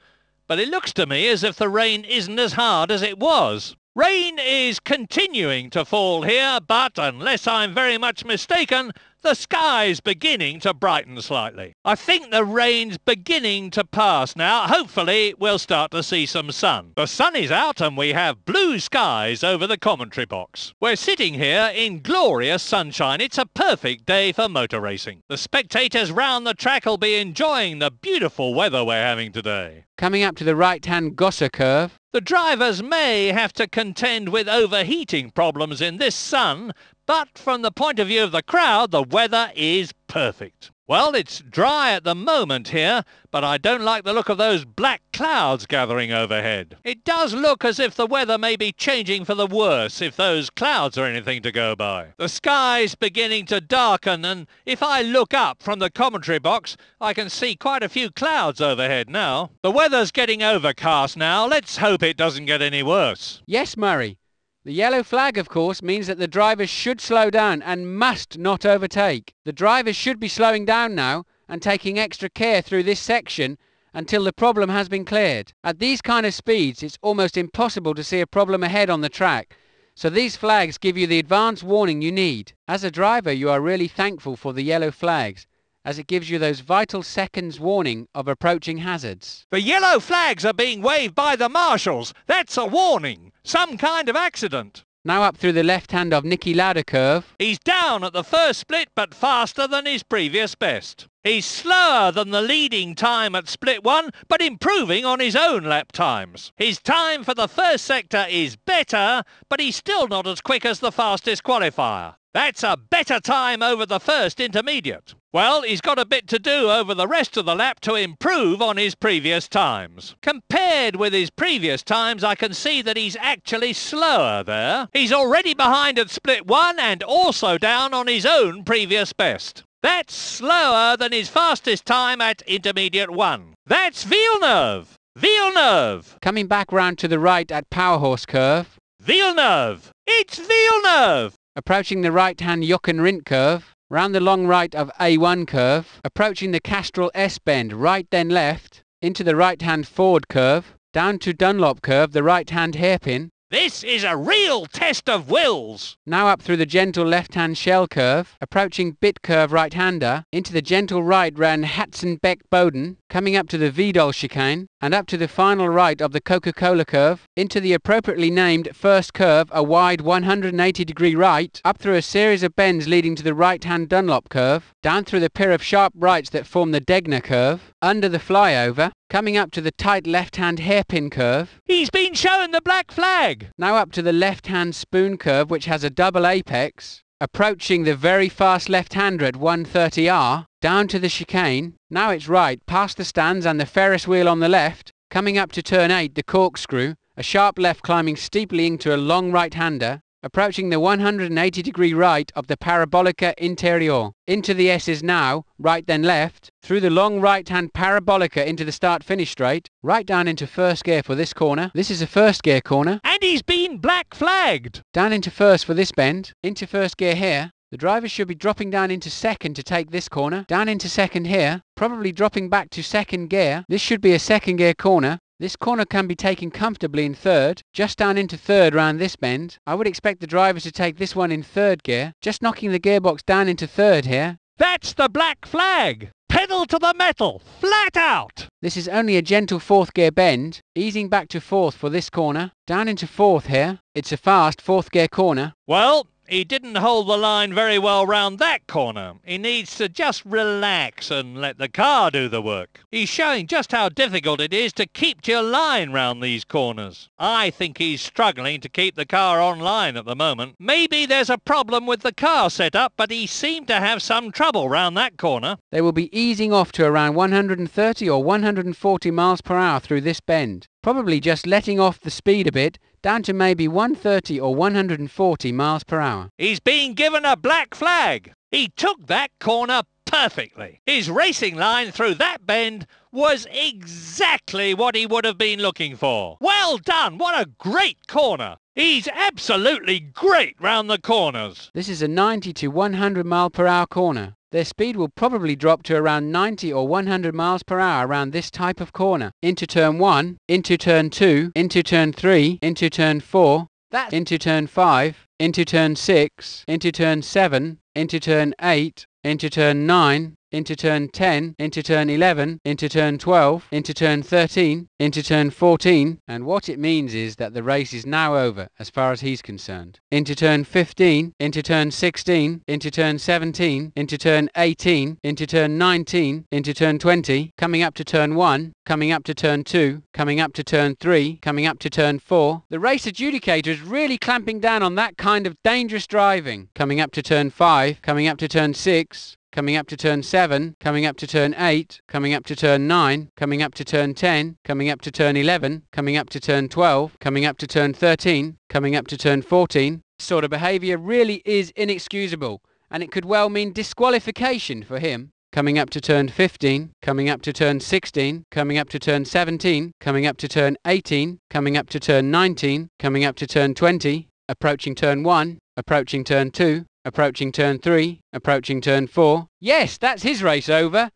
but it looks to me as if the rain isn't as hard as it was. Rain is continuing to fall here, but unless I'm very much mistaken, the sky's beginning to brighten slightly. I think the rain's beginning to pass now. Hopefully, we'll start to see some sun. The sun is out and we have blue skies over the commentary box. We're sitting here in glorious sunshine. It's a perfect day for motor racing. The spectators round the track will be enjoying the beautiful weather we're having today. Coming up to the right-hand Gosser curve, the drivers may have to contend with overheating problems in this sun, but from the point of view of the crowd, the weather is perfect. Well, it's dry at the moment here, but I don't like the look of those black clouds gathering overhead. It does look as if the weather may be changing for the worse if those clouds are anything to go by. The sky's beginning to darken and if I look up from the commentary box, I can see quite a few clouds overhead now. The weather's getting overcast now. Let's hope it doesn't get any worse. Yes, Murray. The yellow flag, of course, means that the drivers should slow down and must not overtake. The drivers should be slowing down now and taking extra care through this section until the problem has been cleared. At these kind of speeds, it's almost impossible to see a problem ahead on the track. So these flags give you the advance warning you need. As a driver, you are really thankful for the yellow flags as it gives you those vital seconds warning of approaching hazards. The yellow flags are being waved by the marshals. That's a warning. Some kind of accident. Now up through the left hand of Nicky Lauder curve. He's down at the first split but faster than his previous best. He's slower than the leading time at split one but improving on his own lap times. His time for the first sector is better but he's still not as quick as the fastest qualifier. That's a better time over the first intermediate. Well, he's got a bit to do over the rest of the lap to improve on his previous times. Compared with his previous times, I can see that he's actually slower there. He's already behind at split one and also down on his own previous best. That's slower than his fastest time at intermediate one. That's Villeneuve! Villeneuve! Coming back round to the right at Powerhorse Curve. Villeneuve! It's Villeneuve! approaching the right-hand Yuccan curve, round the long right of A1 curve, approaching the Castrol S bend, right then left, into the right-hand Ford curve, down to Dunlop curve, the right-hand hairpin. This is a real test of wills! Now up through the gentle left-hand shell curve, approaching bit curve right-hander, into the gentle right round Hatzenbeck Bowden, coming up to the Vidal chicane, and up to the final right of the Coca-Cola curve, into the appropriately named first curve, a wide 180 degree right, up through a series of bends leading to the right-hand Dunlop curve, down through the pair of sharp rights that form the Degner curve, under the flyover, coming up to the tight left-hand hairpin curve. He's been shown the black flag! Now up to the left-hand spoon curve, which has a double apex, approaching the very fast left-hander at 130R, down to the chicane, now it's right, past the stands and the Ferris wheel on the left, coming up to turn 8, the corkscrew, a sharp left climbing steeply into a long right-hander, approaching the 180 degree right of the Parabolica Interior. Into the S's now, right then left, through the long right hand Parabolica into the start finish straight, right down into first gear for this corner. This is a first gear corner. And he's been black flagged! Down into first for this bend, into first gear here. The driver should be dropping down into second to take this corner, down into second here, probably dropping back to second gear. This should be a second gear corner. This corner can be taken comfortably in third, just down into third round this bend. I would expect the driver to take this one in third gear, just knocking the gearbox down into third here. That's the black flag! Pedal to the metal, flat out! This is only a gentle fourth gear bend, easing back to fourth for this corner, down into fourth here. It's a fast fourth gear corner. Well, he didn't hold the line very well round that corner. He needs to just relax and let the car do the work. He's showing just how difficult it is to keep to your line round these corners. I think he's struggling to keep the car on line at the moment. Maybe there's a problem with the car setup, but he seemed to have some trouble round that corner. They will be easing off to around 130 or 140 miles per hour through this bend, probably just letting off the speed a bit down to maybe 130 or 140 miles per hour. He's been given a black flag. He took that corner perfectly. His racing line through that bend was exactly what he would have been looking for. Well done. What a great corner. He's absolutely great round the corners. This is a 90 to 100 mile per hour corner. Their speed will probably drop to around 90 or 100 miles per hour around this type of corner. Into turn 1, into turn 2, into turn 3, into turn 4, that into turn 5, into turn 6, into turn 7, into turn 8, into turn 9, into turn 10, into turn 11, into turn 12, into turn 13, into turn 14, and what it means is that the race is now over as far as he's concerned. Into turn 15, into turn 16, into turn 17, into turn 18, into turn 19, into turn 20, coming up to turn 1, coming up to turn 2, coming up to turn 3, coming up to turn 4. The race adjudicator is really clamping down on that kind of dangerous driving. Coming up to turn 5, coming up to turn 6, coming up to turn 7, coming up to turn 8, coming up to turn 9, coming up to turn 10, coming up to turn 11, coming up to turn 12, coming up to turn 13, coming up to turn 14. This Sort of behaviour really is inexcusable and it could well mean disqualification for him. Coming up to turn 15, coming up to turn 16, coming up to turn 17, coming up to turn 18, coming up to turn 19, coming up to turn 20, approaching turn 1, approaching turn 2, Approaching turn three, approaching turn four. Yes, that's his race over.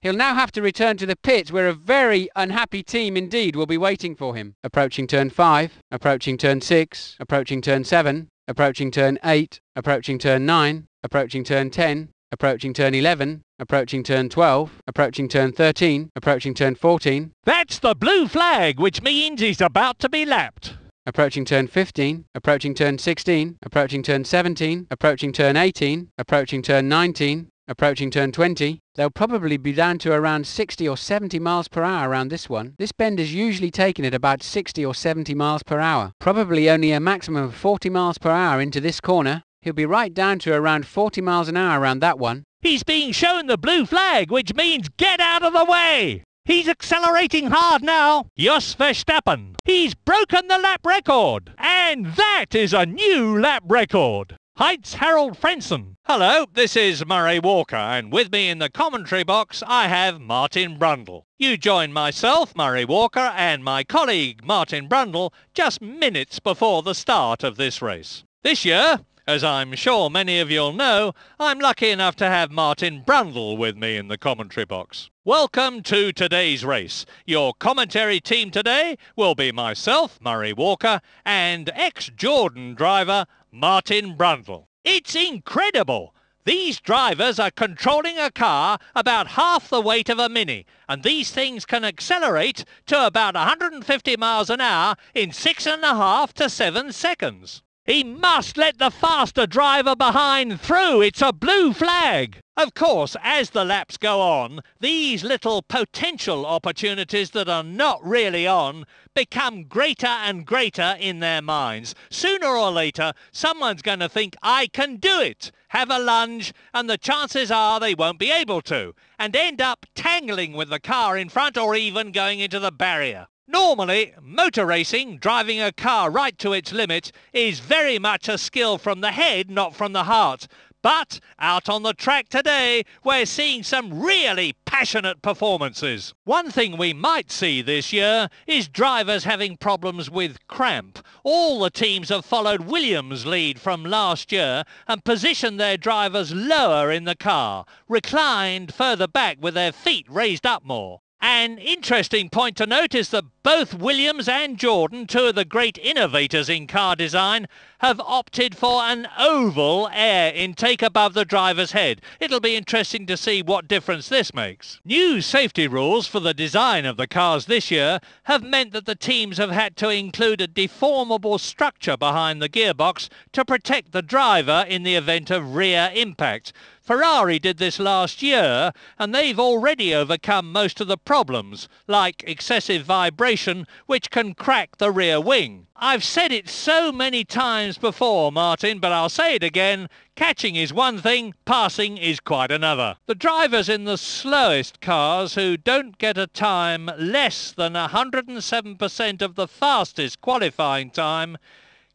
He'll now have to return to the pits where a very unhappy team indeed will be waiting for him. Approaching turn 5, approaching turn 6, approaching turn 7, approaching turn 8, approaching turn 9, approaching turn 10, approaching turn 11, approaching turn 12, approaching turn 13, approaching turn 14. That's the blue flag, which means he's about to be lapped approaching turn 15, approaching turn 16, approaching turn 17, approaching turn 18, approaching turn 19, approaching turn 20. They'll probably be down to around 60 or 70 miles per hour around this one. This bend is usually taken at about 60 or 70 miles per hour, probably only a maximum of 40 miles per hour into this corner. He'll be right down to around 40 miles an hour around that one. He's being shown the blue flag, which means get out of the way! He's accelerating hard now. Jos Verstappen. He's broken the lap record. And that is a new lap record. Heights Harold Frenson. Hello, this is Murray Walker, and with me in the commentary box I have Martin Brundle. You join myself, Murray Walker, and my colleague Martin Brundle just minutes before the start of this race. This year, as I'm sure many of you'll know, I'm lucky enough to have Martin Brundle with me in the commentary box. Welcome to today's race. Your commentary team today will be myself, Murray Walker, and ex-Jordan driver Martin Brundle. It's incredible! These drivers are controlling a car about half the weight of a Mini, and these things can accelerate to about 150 miles an hour in six and a half to seven seconds. He must let the faster driver behind through. It's a blue flag. Of course, as the laps go on, these little potential opportunities that are not really on become greater and greater in their minds. Sooner or later, someone's going to think, I can do it, have a lunge, and the chances are they won't be able to, and end up tangling with the car in front or even going into the barrier. Normally, motor racing, driving a car right to its limit, is very much a skill from the head, not from the heart. But out on the track today, we're seeing some really passionate performances. One thing we might see this year is drivers having problems with cramp. All the teams have followed Williams' lead from last year and positioned their drivers lower in the car, reclined further back with their feet raised up more. An interesting point to note is that both Williams and Jordan, two of the great innovators in car design, have opted for an oval air intake above the driver's head. It'll be interesting to see what difference this makes. New safety rules for the design of the cars this year have meant that the teams have had to include a deformable structure behind the gearbox to protect the driver in the event of rear impact. Ferrari did this last year, and they've already overcome most of the problems, like excessive vibration, which can crack the rear wing. I've said it so many times before, Martin, but I'll say it again. Catching is one thing, passing is quite another. The drivers in the slowest cars who don't get a time less than 107% of the fastest qualifying time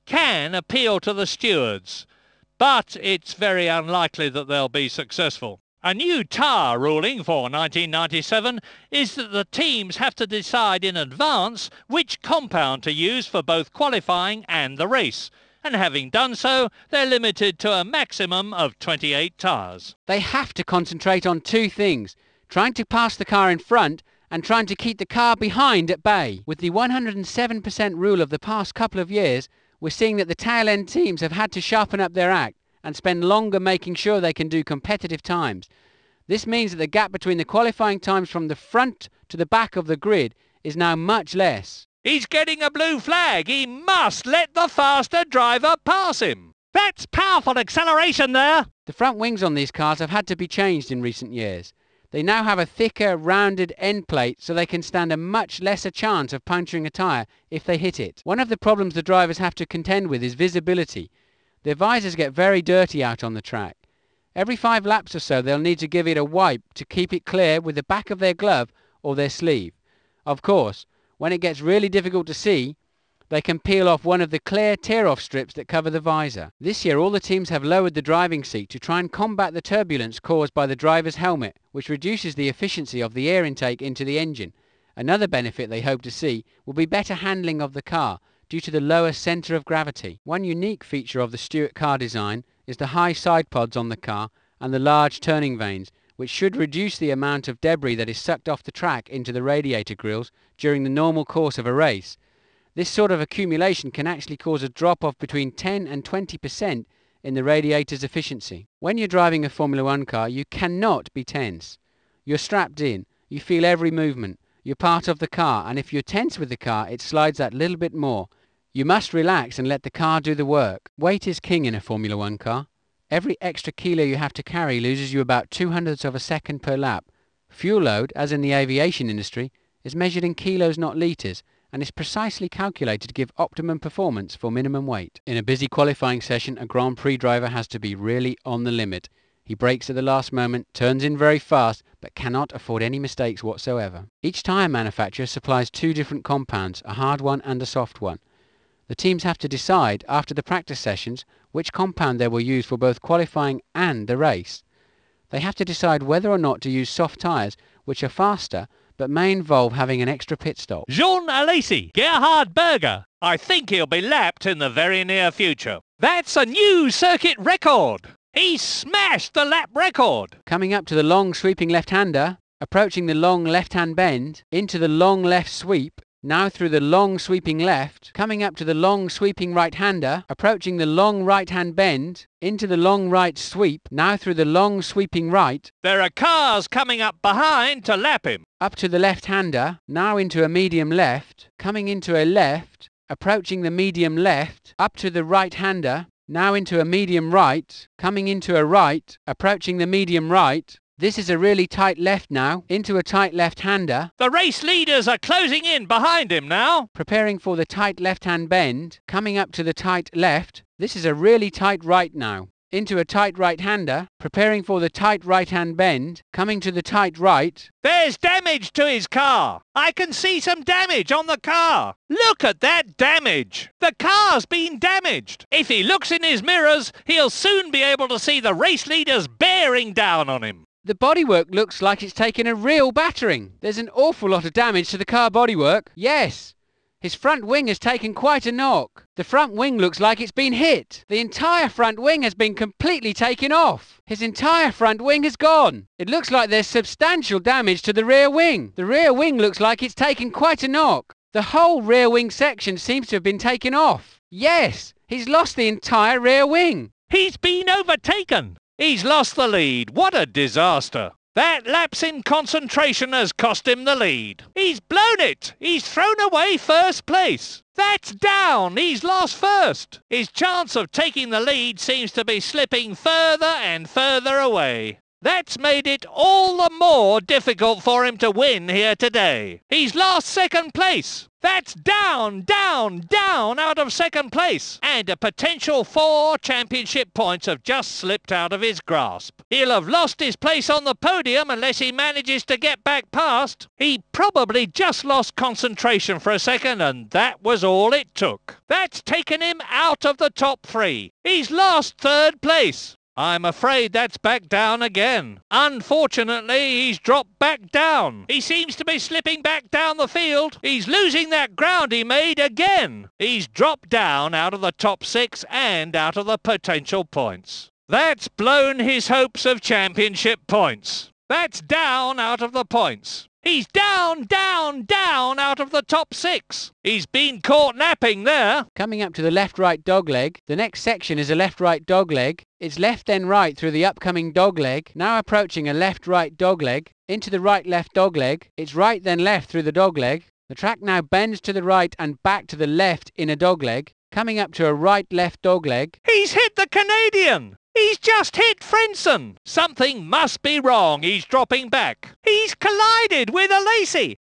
can appeal to the stewards but it's very unlikely that they'll be successful. A new TAR ruling for 1997 is that the teams have to decide in advance which compound to use for both qualifying and the race. And having done so, they're limited to a maximum of 28 TARs. They have to concentrate on two things, trying to pass the car in front and trying to keep the car behind at bay. With the 107% rule of the past couple of years, we're seeing that the tail end teams have had to sharpen up their act and spend longer making sure they can do competitive times. This means that the gap between the qualifying times from the front to the back of the grid is now much less. He's getting a blue flag. He must let the faster driver pass him. That's powerful acceleration there. The front wings on these cars have had to be changed in recent years. They now have a thicker, rounded end plate so they can stand a much lesser chance of puncturing a tyre if they hit it. One of the problems the drivers have to contend with is visibility. Their visors get very dirty out on the track. Every five laps or so they'll need to give it a wipe to keep it clear with the back of their glove or their sleeve. Of course, when it gets really difficult to see, they can peel off one of the clear tear-off strips that cover the visor. This year all the teams have lowered the driving seat to try and combat the turbulence caused by the driver's helmet, which reduces the efficiency of the air intake into the engine. Another benefit they hope to see will be better handling of the car due to the lower centre of gravity. One unique feature of the Stewart car design is the high side pods on the car and the large turning vanes, which should reduce the amount of debris that is sucked off the track into the radiator grills during the normal course of a race. This sort of accumulation can actually cause a drop of between 10 and 20% in the radiator's efficiency. When you're driving a Formula One car, you cannot be tense. You're strapped in, you feel every movement, you're part of the car, and if you're tense with the car, it slides that little bit more. You must relax and let the car do the work. Weight is king in a Formula One car. Every extra kilo you have to carry loses you about two hundredths of a second per lap. Fuel load, as in the aviation industry, is measured in kilos, not litres, and is precisely calculated to give optimum performance for minimum weight. In a busy qualifying session, a Grand Prix driver has to be really on the limit. He brakes at the last moment, turns in very fast, but cannot afford any mistakes whatsoever. Each tyre manufacturer supplies two different compounds, a hard one and a soft one. The teams have to decide after the practice sessions which compound they will use for both qualifying and the race. They have to decide whether or not to use soft tyres which are faster but may involve having an extra pit stop. Jean Alesi, Gerhard Berger. I think he'll be lapped in the very near future. That's a new circuit record. He smashed the lap record. Coming up to the long sweeping left-hander, approaching the long left-hand bend, into the long left sweep, now through the long sweeping left, coming up to the long sweeping right-hander, approaching the long right-hand bend, into the long right sweep, now through the long sweeping right. There are cars coming up behind to lap him up to the left-hander, now into a medium left, coming into a left, approaching the medium left, up to the right-hander, now into a medium right, coming into a right, approaching the medium right. This is a really tight left now, into a tight left-hander. The race leaders are closing in behind him now. Preparing for the tight left-hand bend, coming up to the tight left. This is a really tight right now into a tight right-hander, preparing for the tight right-hand bend, coming to the tight right. There's damage to his car. I can see some damage on the car. Look at that damage. The car's been damaged. If he looks in his mirrors, he'll soon be able to see the race leaders bearing down on him. The bodywork looks like it's taken a real battering. There's an awful lot of damage to the car bodywork. Yes, his front wing has taken quite a knock. The front wing looks like it's been hit. The entire front wing has been completely taken off. His entire front wing has gone. It looks like there's substantial damage to the rear wing. The rear wing looks like it's taken quite a knock. The whole rear wing section seems to have been taken off. Yes, he's lost the entire rear wing. He's been overtaken. He's lost the lead. What a disaster. That lapse in concentration has cost him the lead. He's blown it. He's thrown away first place. That's down. He's lost first. His chance of taking the lead seems to be slipping further and further away. That's made it all the more difficult for him to win here today. He's lost second place. That's down, down, down out of second place. And a potential four championship points have just slipped out of his grasp. He'll have lost his place on the podium unless he manages to get back past. He probably just lost concentration for a second and that was all it took. That's taken him out of the top three. He's lost third place. I'm afraid that's back down again. Unfortunately, he's dropped back down. He seems to be slipping back down the field. He's losing that ground he made again. He's dropped down out of the top six and out of the potential points. That's blown his hopes of championship points. That's down out of the points. He's down, down, down out of the top six. He's been caught napping there. Coming up to the left-right dog leg. The next section is a left-right dog leg. It's left then right through the upcoming dog leg. Now approaching a left-right dog leg. Into the right-left dog leg. It's right then left through the dog leg. The track now bends to the right and back to the left in a dog leg. Coming up to a right-left dog leg. He's hit the Canadian. He's just hit Frenson. Something must be wrong. He's dropping back. He's collided with a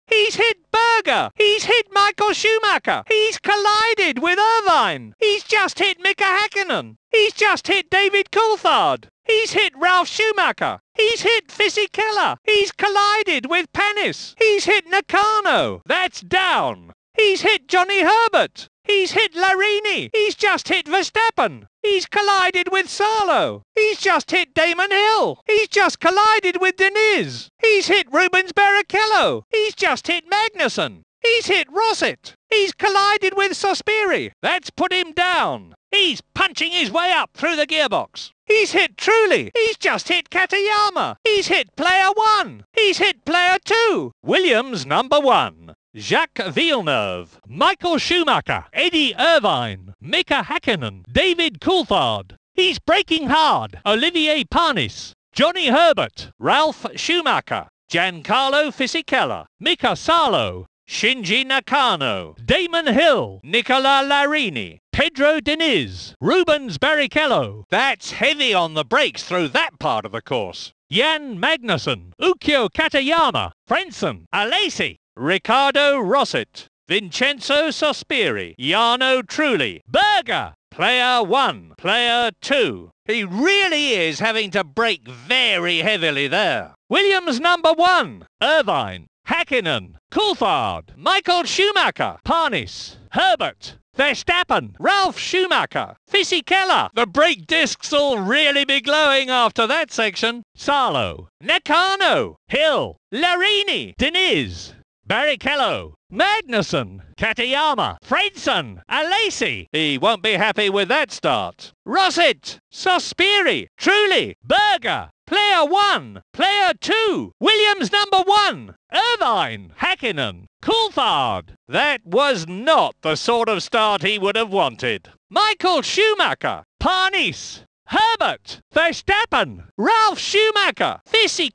He's hit Berger. He's hit Michael Schumacher. He's collided with Irvine. He's just hit Mika Hakkinen. He's just hit David Coulthard. He's hit Ralph Schumacher. He's hit Fisichella. He's collided with Panis. He's hit Nakano. That's down. He's hit Johnny Herbert. He's hit Larini. He's just hit Verstappen. He's collided with Sarlo. He's just hit Damon Hill. He's just collided with Deniz. He's hit Rubens Barrichello. He's just hit Magnussen. He's hit Rossett. He's collided with Sospiri. That's put him down. He's punching his way up through the gearbox. He's hit Truly. He's just hit Katayama. He's hit player one. He's hit player two. Williams number one. Jacques Villeneuve, Michael Schumacher, Eddie Irvine, Mika Hakkinen, David Coulthard, He's Breaking Hard, Olivier Parnis, Johnny Herbert, Ralph Schumacher, Giancarlo Fisichella, Mika Salo, Shinji Nakano, Damon Hill, Nicola Larini, Pedro Diniz, Rubens Barrichello. That's heavy on the brakes through that part of the course. Jan Magnussen, Ukyo Katayama, Frenson, Alesi, Ricardo Rosset, Vincenzo Sospiri, Jano Trulli, Berger, player one, player two. He really is having to break very heavily there. Williams number one, Irvine, Hakkinen, Coulthard, Michael Schumacher, Parnis, Herbert, Verstappen, Ralph Schumacher, Fisichella. The brake discs'll really be glowing after that section. Salo, Nakano, Hill, Larini, Deniz, Kello, Magnuson, Katayama, Fredson, Alacy. He won't be happy with that start. Rossett, Sospiri, Truly, Berger, Player 1, Player 2, Williams number 1, Irvine, Hackinen, Coulthard. That was not the sort of start he would have wanted. Michael Schumacher, Parnis, Herbert, Verstappen, Ralph Schumacher,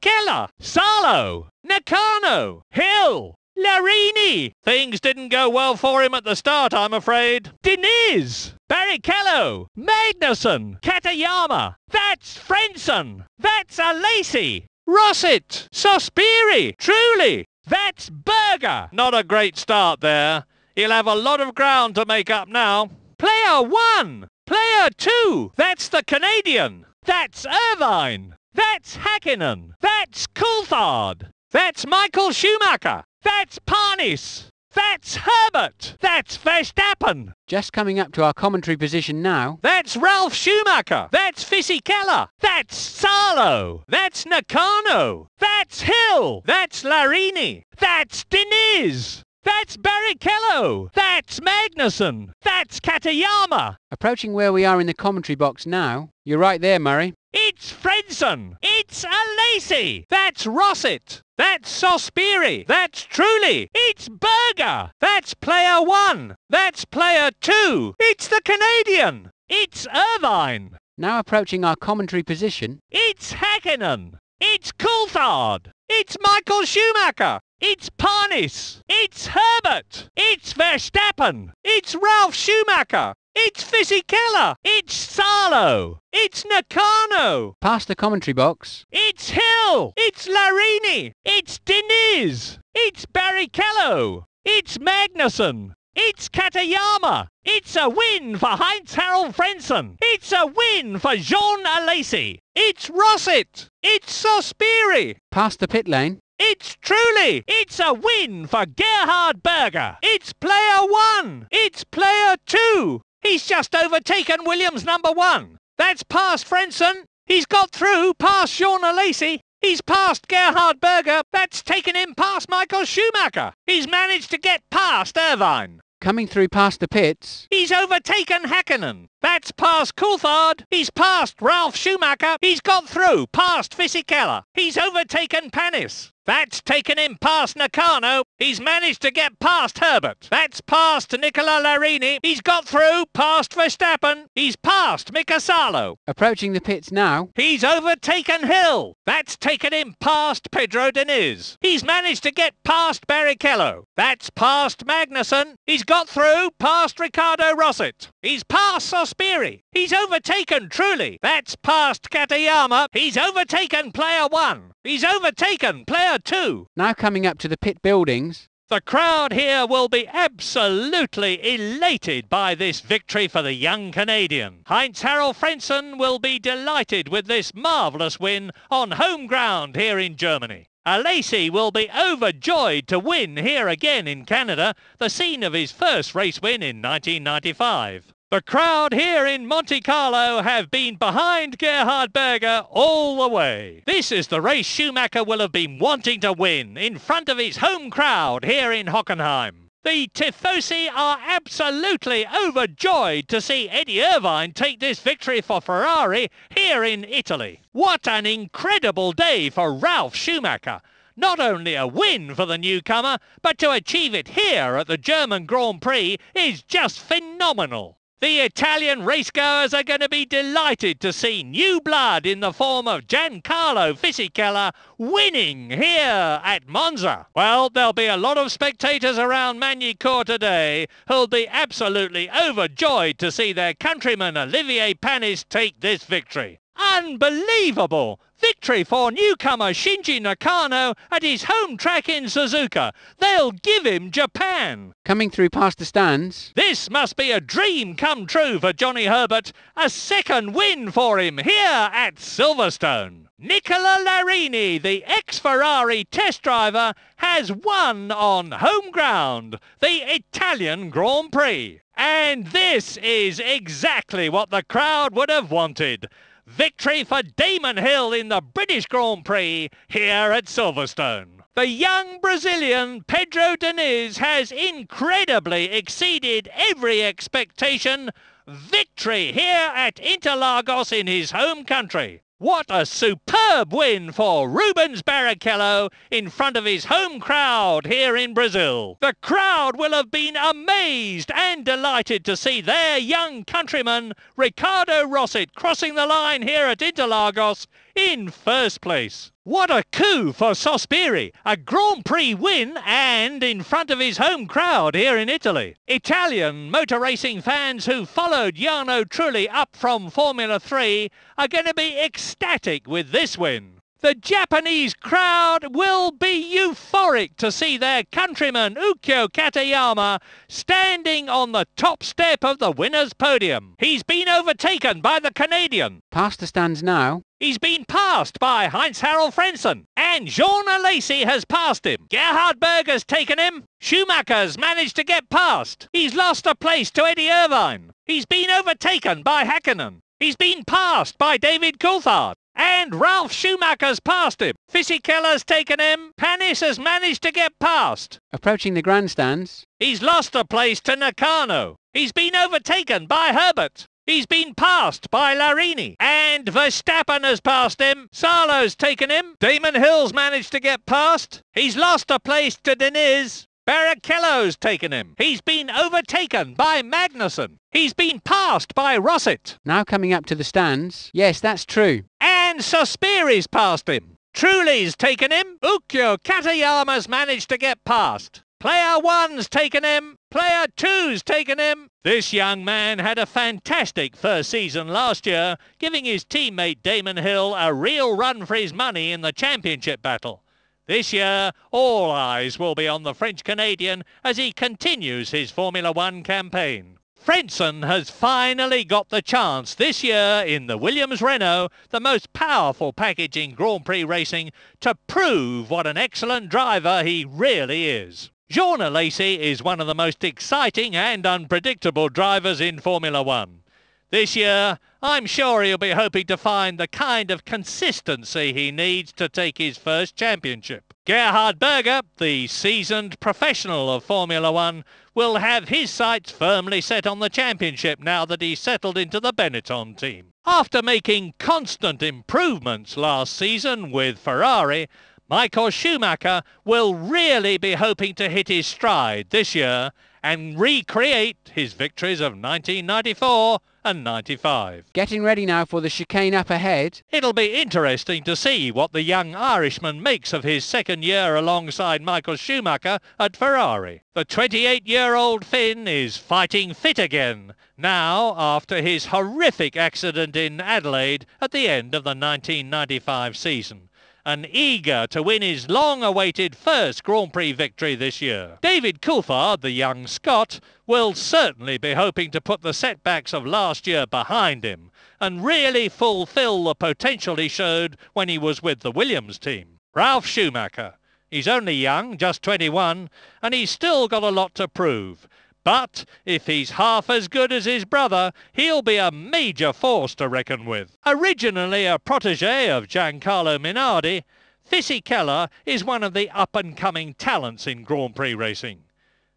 Keller, Salo, Nakano, Hill, Larini! Things didn't go well for him at the start, I'm afraid. Deniz! Barrichello! Magnussen! Katayama! That's Frenson! That's Alacy! Rosset. Sospiri! Truly! That's Berger! Not a great start there. He'll have a lot of ground to make up now. Player one! Player two! That's the Canadian! That's Irvine! That's Hakkinen! That's Coulthard! That's Michael Schumacher! That's Parnis. That's Herbert. That's Verstappen. Just coming up to our commentary position now. That's Ralph Schumacher. That's Fisichella. That's Salo. That's Nakano. That's Hill. That's Larini. That's Deniz! That's Barrichello. That's Magnussen. That's Katayama. Approaching where we are in the commentary box now. You're right there, Murray. It's Fredson. It's a Lacey. That's Rosset. That's Sospiri. That's Truly. It's Berger. That's player one. That's player two. It's the Canadian. It's Irvine. Now approaching our commentary position. It's Hakkinen. It's Coulthard. It's Michael Schumacher. It's Parnis. It's Herbert. It's Verstappen. It's Ralph Schumacher. It's Fisichella. It's Salo. It's Nakano. Past the commentary box. It's Hill. It's Larini. It's Diniz. It's Barrichello. It's Magnussen. It's Katayama. It's a win for Heinz Harald Frentzen. It's a win for Jean Alesi. It's Rosset. It's Sospiri. Past the pit lane. It's truly, it's a win for Gerhard Berger. It's player one. It's player two. He's just overtaken Williams number one. That's past Frenson. He's got through past Shauna Lacey. He's past Gerhard Berger. That's taken him past Michael Schumacher. He's managed to get past Irvine. Coming through past the pits. He's overtaken Hakkinen. That's past Coulthard. He's past Ralph Schumacher. He's got through past Fisichella. He's overtaken Panis. That's taken him past Nakano. He's managed to get past Herbert. That's past Nicola Larini. He's got through past Verstappen. He's past Mika Salo. Approaching the pits now. He's overtaken Hill. That's taken him past Pedro Diniz. He's managed to get past Barrichello. That's past Magnussen. He's got through past Ricardo Rosset. He's past Sospiri. He's overtaken Truly. That's past Katayama. He's overtaken player one. He's overtaken player two. Now coming up to the pit buildings. The crowd here will be absolutely elated by this victory for the young Canadian. Heinz Harald Frentzen will be delighted with this marvellous win on home ground here in Germany. Alacy will be overjoyed to win here again in Canada, the scene of his first race win in 1995. The crowd here in Monte Carlo have been behind Gerhard Berger all the way. This is the race Schumacher will have been wanting to win in front of his home crowd here in Hockenheim. The Tifosi are absolutely overjoyed to see Eddie Irvine take this victory for Ferrari here in Italy. What an incredible day for Ralph Schumacher not only a win for the newcomer, but to achieve it here at the German Grand Prix is just phenomenal. The Italian racegoers are going to be delighted to see new blood in the form of Giancarlo Fisichella winning here at Monza. Well, there'll be a lot of spectators around Manicor today who'll be absolutely overjoyed to see their countryman Olivier Panis take this victory. Unbelievable! Victory for newcomer Shinji Nakano at his home track in Suzuka. They'll give him Japan. Coming through past the stands. This must be a dream come true for Johnny Herbert. A second win for him here at Silverstone. Nicola Larini, the ex-Ferrari test driver, has won on home ground, the Italian Grand Prix. And this is exactly what the crowd would have wanted. Victory for Damon Hill in the British Grand Prix here at Silverstone. The young Brazilian Pedro Diniz has incredibly exceeded every expectation victory here at Interlagos in his home country. What a superb win for Rubens Barrichello in front of his home crowd here in Brazil. The crowd will have been amazed and delighted to see their young countryman Ricardo Rosset crossing the line here at Interlagos in first place. What a coup for Sospiri! A Grand Prix win and in front of his home crowd here in Italy. Italian motor racing fans who followed Jarno Trulli up from Formula 3 are going to be ecstatic with this win. The Japanese crowd will be euphoric to see their countryman Ukyo Katayama standing on the top step of the winner's podium. He's been overtaken by the Canadian. Past the stands now. He's been passed by Heinz Harald Frensen. And Jean Alacy has passed him. Gerhard Berger's taken him. Schumacher's managed to get past. He's lost a place to Eddie Irvine. He's been overtaken by Hakkinen. He's been passed by David Coulthard. And Ralph Schumacher's passed him. Fisichella's taken him. Panis has managed to get past. Approaching the grandstands. He's lost a place to Nakano. He's been overtaken by Herbert. He's been passed by Larini. And Verstappen has passed him. Salo's taken him. Damon Hill's managed to get past. He's lost a place to Deniz. Barrichello's taken him. He's been overtaken by Magnussen. He's been passed by Rosset. Now coming up to the stands. Yes, that's true. And Sospiri's passed him. Truly's taken him. Ukyo Katayama's managed to get past. Player one's taken him. Player two's taken him. This young man had a fantastic first season last year, giving his teammate Damon Hill a real run for his money in the championship battle. This year, all eyes will be on the French Canadian as he continues his Formula One campaign. Frentzen has finally got the chance this year in the Williams Renault, the most powerful package in Grand Prix racing, to prove what an excellent driver he really is. Jorna Lacey is one of the most exciting and unpredictable drivers in Formula One. This year, I'm sure he'll be hoping to find the kind of consistency he needs to take his first championship. Gerhard Berger, the seasoned professional of Formula One, will have his sights firmly set on the championship now that he's settled into the Benetton team. After making constant improvements last season with Ferrari, Michael Schumacher will really be hoping to hit his stride this year and recreate his victories of 1994 and 95. Getting ready now for the chicane up ahead. It'll be interesting to see what the young Irishman makes of his second year alongside Michael Schumacher at Ferrari. The 28-year-old Finn is fighting fit again, now after his horrific accident in Adelaide at the end of the 1995 season and eager to win his long-awaited first Grand Prix victory this year. David Coulthard, the young Scot, will certainly be hoping to put the setbacks of last year behind him and really fulfil the potential he showed when he was with the Williams team. Ralph Schumacher. He's only young, just 21, and he's still got a lot to prove. But if he's half as good as his brother, he'll be a major force to reckon with. Originally a protege of Giancarlo Minardi, Fisichella is one of the up-and-coming talents in Grand Prix racing.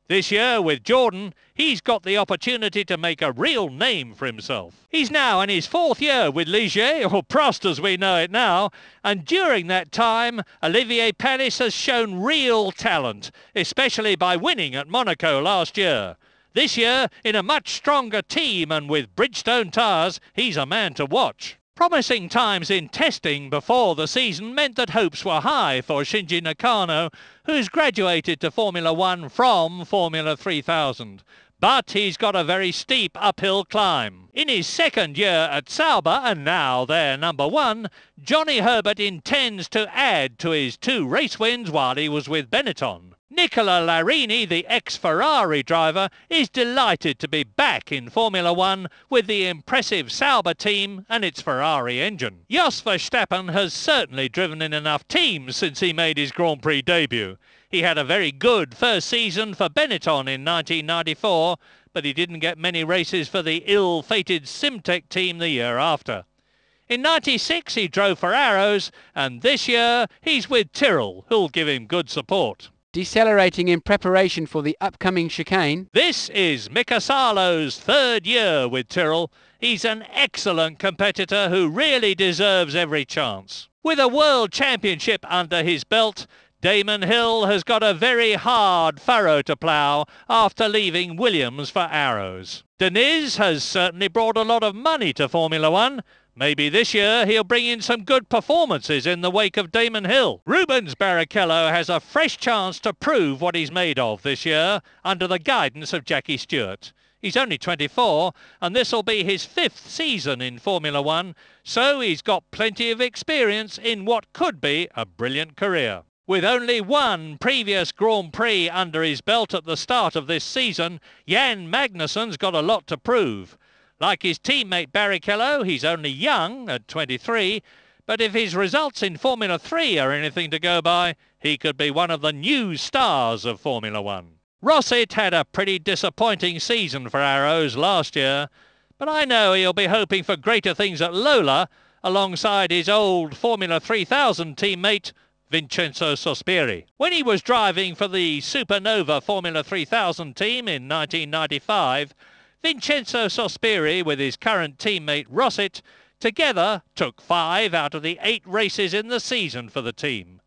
This year with Jordan, he's got the opportunity to make a real name for himself. He's now in his fourth year with Ligier, or Prost as we know it now, and during that time, Olivier Panis has shown real talent, especially by winning at Monaco last year. This year, in a much stronger team and with Bridgestone tyres, he's a man to watch. Promising times in testing before the season meant that hopes were high for Shinji Nakano, who's graduated to Formula One from Formula 3000. But he's got a very steep uphill climb. In his second year at Sauber, and now their number one, Johnny Herbert intends to add to his two race wins while he was with Benetton. Nicola Larini, the ex-Ferrari driver, is delighted to be back in Formula One with the impressive Sauber team and its Ferrari engine. Jos Verstappen has certainly driven in enough teams since he made his Grand Prix debut. He had a very good first season for Benetton in 1994, but he didn't get many races for the ill-fated Simtek team the year after. In 96 he drove for Arrows, and this year he's with Tyrrell, who'll give him good support decelerating in preparation for the upcoming chicane. This is Mika third year with Tyrrell. He's an excellent competitor who really deserves every chance. With a world championship under his belt, Damon Hill has got a very hard furrow to plough after leaving Williams for Arrows. Deniz has certainly brought a lot of money to Formula One, Maybe this year he'll bring in some good performances in the wake of Damon Hill. Rubens Barrichello has a fresh chance to prove what he's made of this year under the guidance of Jackie Stewart. He's only 24 and this will be his fifth season in Formula One, so he's got plenty of experience in what could be a brilliant career. With only one previous Grand Prix under his belt at the start of this season, Jan Magnussen's got a lot to prove. Like his teammate Barrichello, he's only young at 23, but if his results in Formula 3 are anything to go by, he could be one of the new stars of Formula 1. Rossett had a pretty disappointing season for Arrows last year, but I know he'll be hoping for greater things at Lola alongside his old Formula 3000 teammate Vincenzo Sospiri. When he was driving for the Supernova Formula 3000 team in 1995, Vincenzo Sospiri with his current teammate Rossett together took five out of the eight races in the season for the team.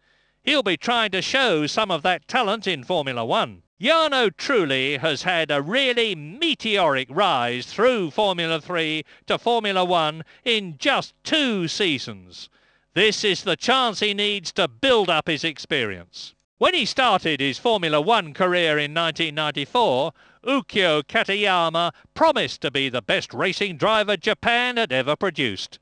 He'll be trying to show some of that talent in Formula One. Jarno Trulli has had a really meteoric rise through Formula 3 to Formula 1 in just two seasons. This is the chance he needs to build up his experience. When he started his Formula 1 career in 1994, Ukyo Katayama promised to be the best racing driver Japan had ever produced.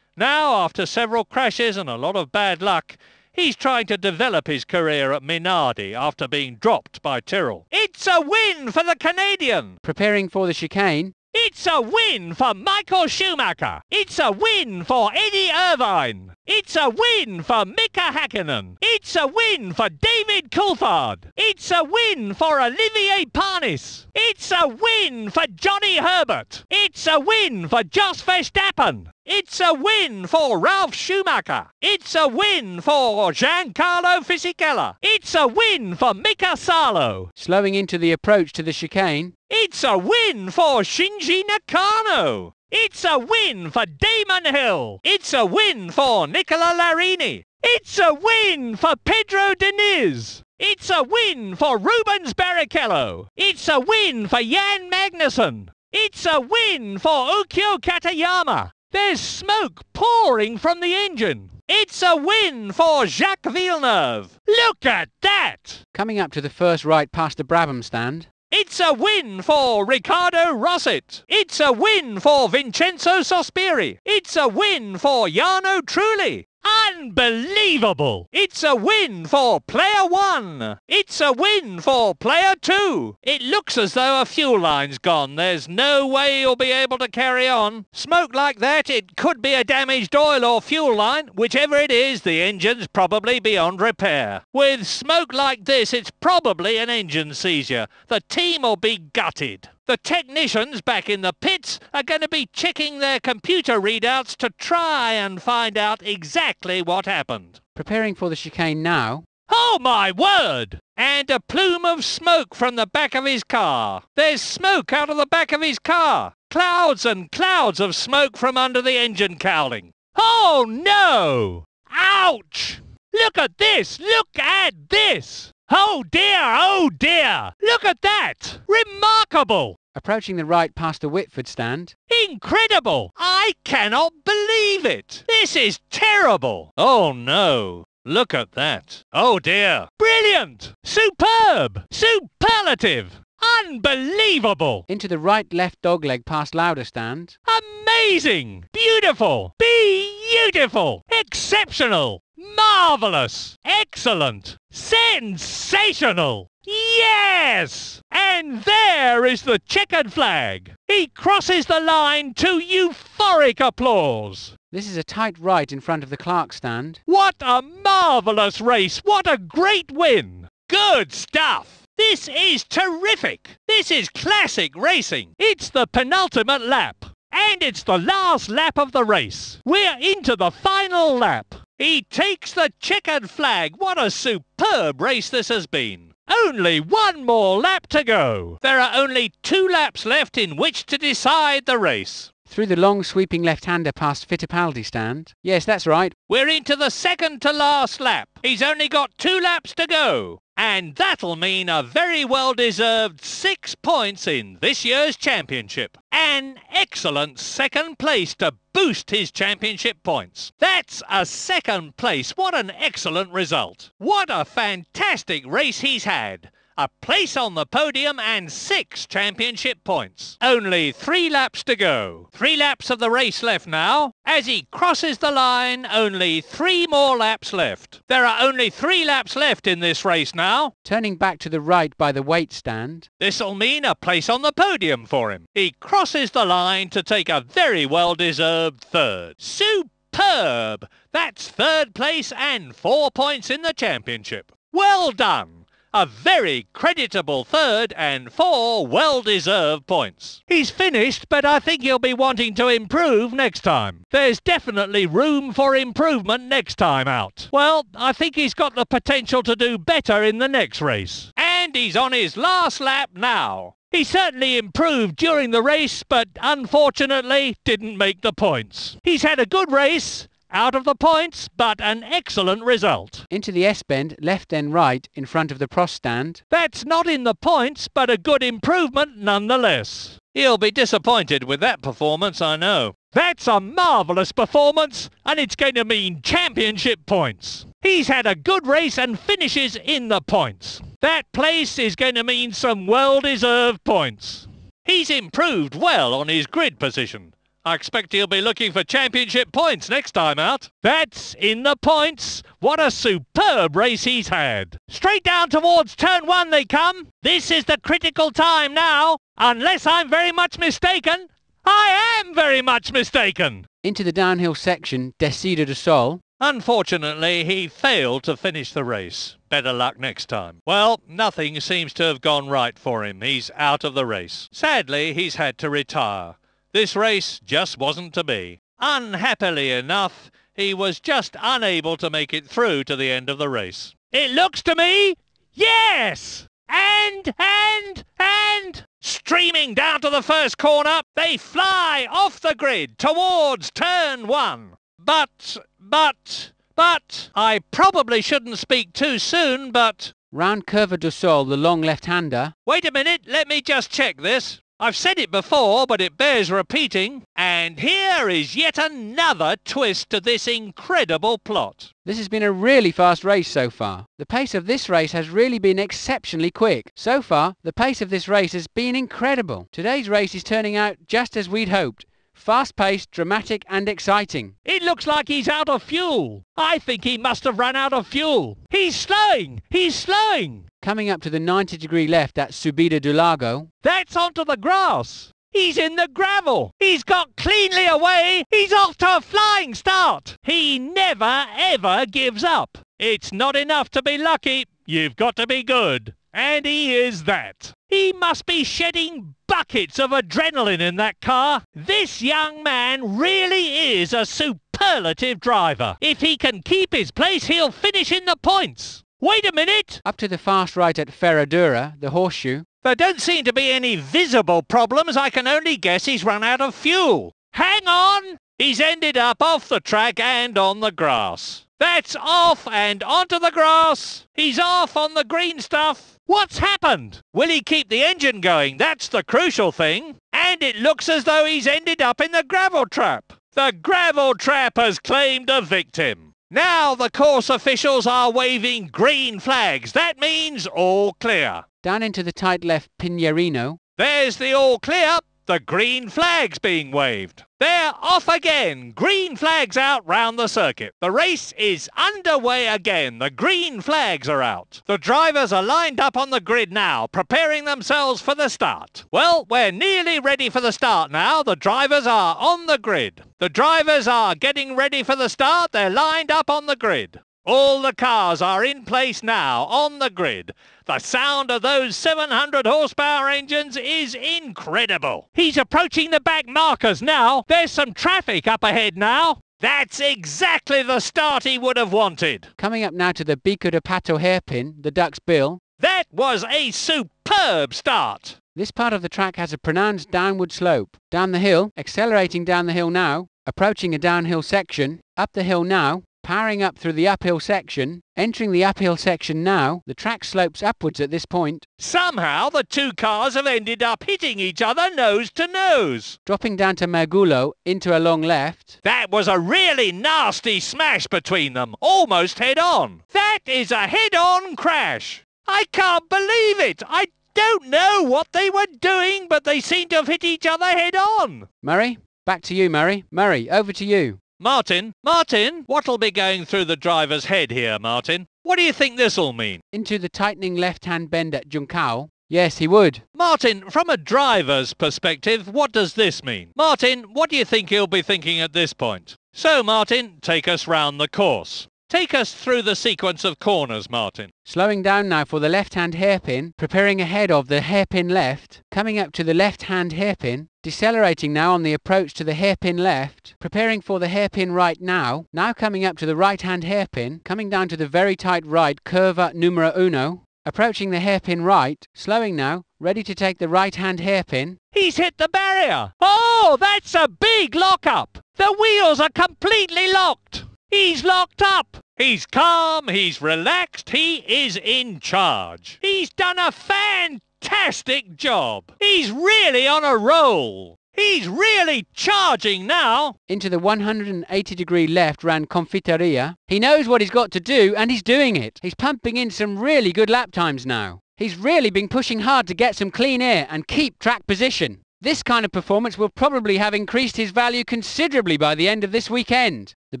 Now, after several crashes and a lot of bad luck, He's trying to develop his career at Minardi after being dropped by Tyrrell. It's a win for the Canadian! Preparing for the chicane, it's a win for Michael Schumacher. It's a win for Eddie Irvine. It's a win for Mika Hakkinen. It's a win for David Coulthard. It's a win for Olivier Parnis. It's a win for Johnny Herbert. It's a win for Jos Verstappen. It's a win for Ralph Schumacher. It's a win for Giancarlo Fisichella. It's a win for Mika Salo. Slowing into the approach to the chicane. It's a win for Shinji Nakano! It's a win for Damon Hill! It's a win for Nicola Larini! It's a win for Pedro Deniz! It's a win for Rubens Barrichello! It's a win for Jan Magnussen! It's a win for Ukyo Katayama! There's smoke pouring from the engine! It's a win for Jacques Villeneuve! Look at that! Coming up to the first right past the Brabham stand, it's a win for Ricardo Rosset. It's a win for Vincenzo Sospiri. It's a win for Jano Trulli. Unbelievable! It's a win for player one. It's a win for player two. It looks as though a fuel line's gone. There's no way you'll be able to carry on. Smoke like that, it could be a damaged oil or fuel line. Whichever it is, the engine's probably beyond repair. With smoke like this, it's probably an engine seizure. The team will be gutted. The technicians back in the pits are going to be checking their computer readouts to try and find out exactly what happened. Preparing for the chicane now? Oh my word! And a plume of smoke from the back of his car. There's smoke out of the back of his car. Clouds and clouds of smoke from under the engine cowling. Oh no! Ouch! Look at this! Look at this! Oh dear, oh dear! Look at that! Remarkable! Approaching the right past the Whitford stand. Incredible! I cannot believe it! This is terrible! Oh no! Look at that! Oh dear! Brilliant! Superb! Superlative! Unbelievable! Into the right left dogleg past louder stand. Amazing! Beautiful! Beautiful! Exceptional! Marvelous! Excellent! Sensational! Yes! And there is the checkered flag! He crosses the line to euphoric applause! This is a tight right in front of the clerk stand. What a marvellous race! What a great win! Good stuff! This is terrific! This is classic racing! It's the penultimate lap! And it's the last lap of the race! We're into the final lap! He takes the chicken flag. What a superb race this has been. Only one more lap to go. There are only two laps left in which to decide the race through the long sweeping left-hander past Fittipaldi stand. Yes, that's right. We're into the second to last lap. He's only got two laps to go. And that'll mean a very well-deserved six points in this year's championship. An excellent second place to boost his championship points. That's a second place. What an excellent result. What a fantastic race he's had a place on the podium and six championship points. Only three laps to go. Three laps of the race left now. As he crosses the line, only three more laps left. There are only three laps left in this race now. Turning back to the right by the weight stand. This'll mean a place on the podium for him. He crosses the line to take a very well-deserved third. Superb! That's third place and four points in the championship. Well done! A very creditable third and four well-deserved points. He's finished, but I think he'll be wanting to improve next time. There's definitely room for improvement next time out. Well, I think he's got the potential to do better in the next race. And he's on his last lap now. He certainly improved during the race, but unfortunately didn't make the points. He's had a good race, out of the points, but an excellent result. Into the S-bend, left then right, in front of the Prost stand. That's not in the points, but a good improvement nonetheless. He'll be disappointed with that performance, I know. That's a marvellous performance, and it's going to mean championship points. He's had a good race and finishes in the points. That place is going to mean some well-deserved points. He's improved well on his grid position. I expect he'll be looking for championship points next time out. That's in the points. What a superb race he's had. Straight down towards turn one they come. This is the critical time now. Unless I'm very much mistaken. I am very much mistaken. Into the downhill section, Desida de Sol. Unfortunately, he failed to finish the race. Better luck next time. Well, nothing seems to have gone right for him. He's out of the race. Sadly, he's had to retire. This race just wasn't to be. Unhappily enough, he was just unable to make it through to the end of the race. It looks to me, yes! And, and, and, streaming down to the first corner, they fly off the grid towards turn one. But, but, but, I probably shouldn't speak too soon, but... Round Curva du Sol, the long left-hander. Wait a minute, let me just check this. I've said it before, but it bears repeating, and here is yet another twist to this incredible plot. This has been a really fast race so far. The pace of this race has really been exceptionally quick. So far, the pace of this race has been incredible. Today's race is turning out just as we'd hoped. Fast-paced, dramatic and exciting. It looks like he's out of fuel. I think he must have run out of fuel. He's slowing! He's slowing! Coming up to the 90 degree left at Subida do Lago. That's onto the grass. He's in the gravel. He's got cleanly away. He's off to a flying start. He never, ever gives up. It's not enough to be lucky. You've got to be good. And he is that. He must be shedding buckets of adrenaline in that car. This young man really is a superlative driver. If he can keep his place, he'll finish in the points. Wait a minute! Up to the fast right at Ferradura, the horseshoe. There don't seem to be any visible problems. I can only guess he's run out of fuel. Hang on! He's ended up off the track and on the grass. That's off and onto the grass. He's off on the green stuff. What's happened? Will he keep the engine going? That's the crucial thing. And it looks as though he's ended up in the gravel trap. The gravel trap has claimed a victim. Now the course officials are waving green flags. That means all clear. Down into the tight left Pinarino. There's the all clear. The green flag's being waved. They're off again. Green flags out round the circuit. The race is underway again. The green flags are out. The drivers are lined up on the grid now, preparing themselves for the start. Well, we're nearly ready for the start now. The drivers are on the grid. The drivers are getting ready for the start. They're lined up on the grid. All the cars are in place now on the grid. The sound of those 700 horsepower engines is incredible. He's approaching the back markers now. There's some traffic up ahead now. That's exactly the start he would have wanted. Coming up now to the Bico de Pato hairpin, the duck's bill. That was a superb start. This part of the track has a pronounced downward slope. Down the hill, accelerating down the hill now, approaching a downhill section, up the hill now, powering up through the uphill section. Entering the uphill section now, the track slopes upwards at this point. Somehow the two cars have ended up hitting each other nose to nose. Dropping down to Mergulo into a long left. That was a really nasty smash between them, almost head on. That is a head on crash. I can't believe it. I don't know what they were doing, but they seem to have hit each other head on. Murray, back to you, Murray. Murray, over to you. Martin, Martin, what'll be going through the driver's head here, Martin? What do you think this'll mean? Into the tightening left-hand bend at Junkao. Yes, he would. Martin, from a driver's perspective, what does this mean? Martin, what do you think he'll be thinking at this point? So, Martin, take us round the course. Take us through the sequence of corners, Martin. Slowing down now for the left-hand hairpin, preparing ahead of the hairpin left, coming up to the left-hand hairpin, Decelerating now on the approach to the hairpin left, preparing for the hairpin right now, now coming up to the right-hand hairpin, coming down to the very tight right curva numero uno, approaching the hairpin right, slowing now, ready to take the right-hand hairpin. He's hit the barrier! Oh, that's a big lockup! The wheels are completely locked! He's locked up! He's calm, he's relaxed, he is in charge. He's done a fantastic fantastic job. He's really on a roll. He's really charging now. Into the 180 degree left ran Confiteria. He knows what he's got to do and he's doing it. He's pumping in some really good lap times now. He's really been pushing hard to get some clean air and keep track position. This kind of performance will probably have increased his value considerably by the end of this weekend. The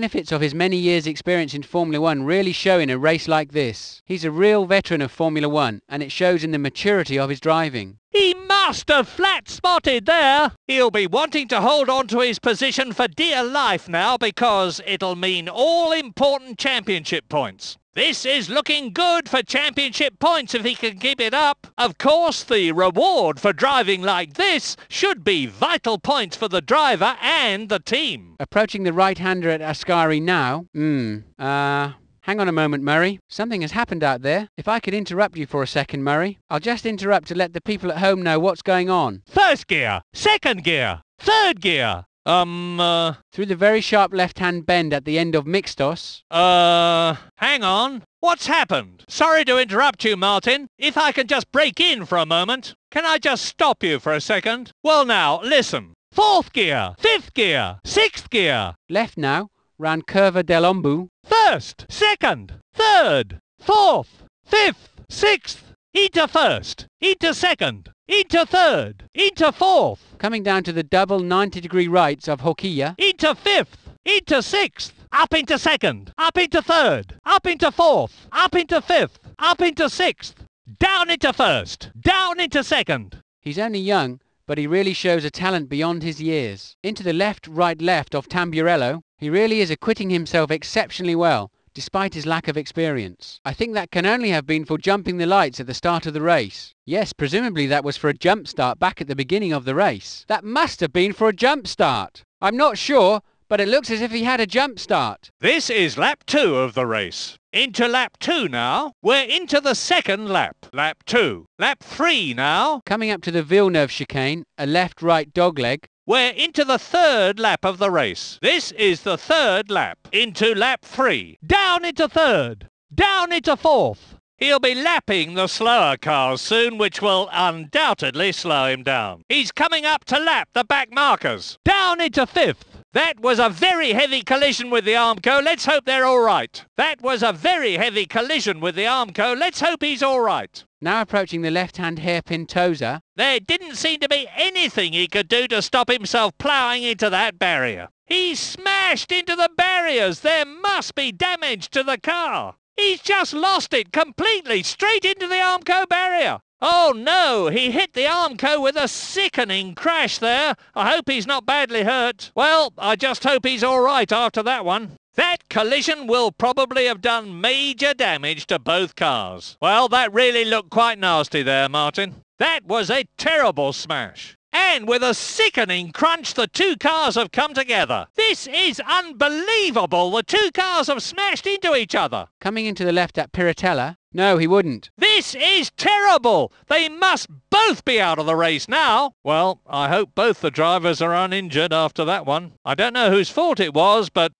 benefits of his many years' experience in Formula One really show in a race like this. He's a real veteran of Formula One, and it shows in the maturity of his driving. He must have flat spotted there. He'll be wanting to hold on to his position for dear life now because it'll mean all important championship points. This is looking good for championship points if he can keep it up. Of course, the reward for driving like this should be vital points for the driver and the team. Approaching the right-hander at Ascari now. Hmm. Uh... Hang on a moment, Murray. Something has happened out there. If I could interrupt you for a second, Murray. I'll just interrupt to let the people at home know what's going on. First gear, second gear, third gear, um, uh, through the very sharp left-hand bend at the end of Mixtos. Uh, hang on. What's happened? Sorry to interrupt you, Martin. If I can just break in for a moment. Can I just stop you for a second? Well now, listen. Fourth gear, fifth gear, sixth gear. Left now, round Curva del Ombu. First, second, third, fourth, fifth, sixth. Into first, Into second, into third, into fourth, coming down to the double 90 degree rights of Hokia, into fifth, into sixth, up into second, up into third, up into fourth, up into fifth, up into sixth, down into first, down into second. He's only young, but he really shows a talent beyond his years. Into the left, right, left of Tamburello, he really is acquitting himself exceptionally well despite his lack of experience. I think that can only have been for jumping the lights at the start of the race. Yes, presumably that was for a jump start back at the beginning of the race. That must have been for a jump start. I'm not sure, but it looks as if he had a jump start. This is lap two of the race. Into lap two now. We're into the second lap. Lap two. Lap three now. Coming up to the Villeneuve chicane, a left-right dogleg, we're into the third lap of the race. This is the third lap. Into lap three. Down into third. Down into fourth. He'll be lapping the slower cars soon, which will undoubtedly slow him down. He's coming up to lap the back markers. Down into fifth. That was a very heavy collision with the Armco. Let's hope they're all right. That was a very heavy collision with the Armco. Let's hope he's all right. Now approaching the left-hand hairpin Tozer. There didn't seem to be anything he could do to stop himself ploughing into that barrier. He smashed into the barriers. There must be damage to the car. He's just lost it completely straight into the Armco barrier. Oh no, he hit the Armco with a sickening crash there. I hope he's not badly hurt. Well, I just hope he's all right after that one. That collision will probably have done major damage to both cars. Well, that really looked quite nasty there, Martin. That was a terrible smash. And with a sickening crunch, the two cars have come together. This is unbelievable. The two cars have smashed into each other. Coming into the left at Piratella. No, he wouldn't. This is terrible. They must both be out of the race now. Well, I hope both the drivers are uninjured after that one. I don't know whose fault it was, but,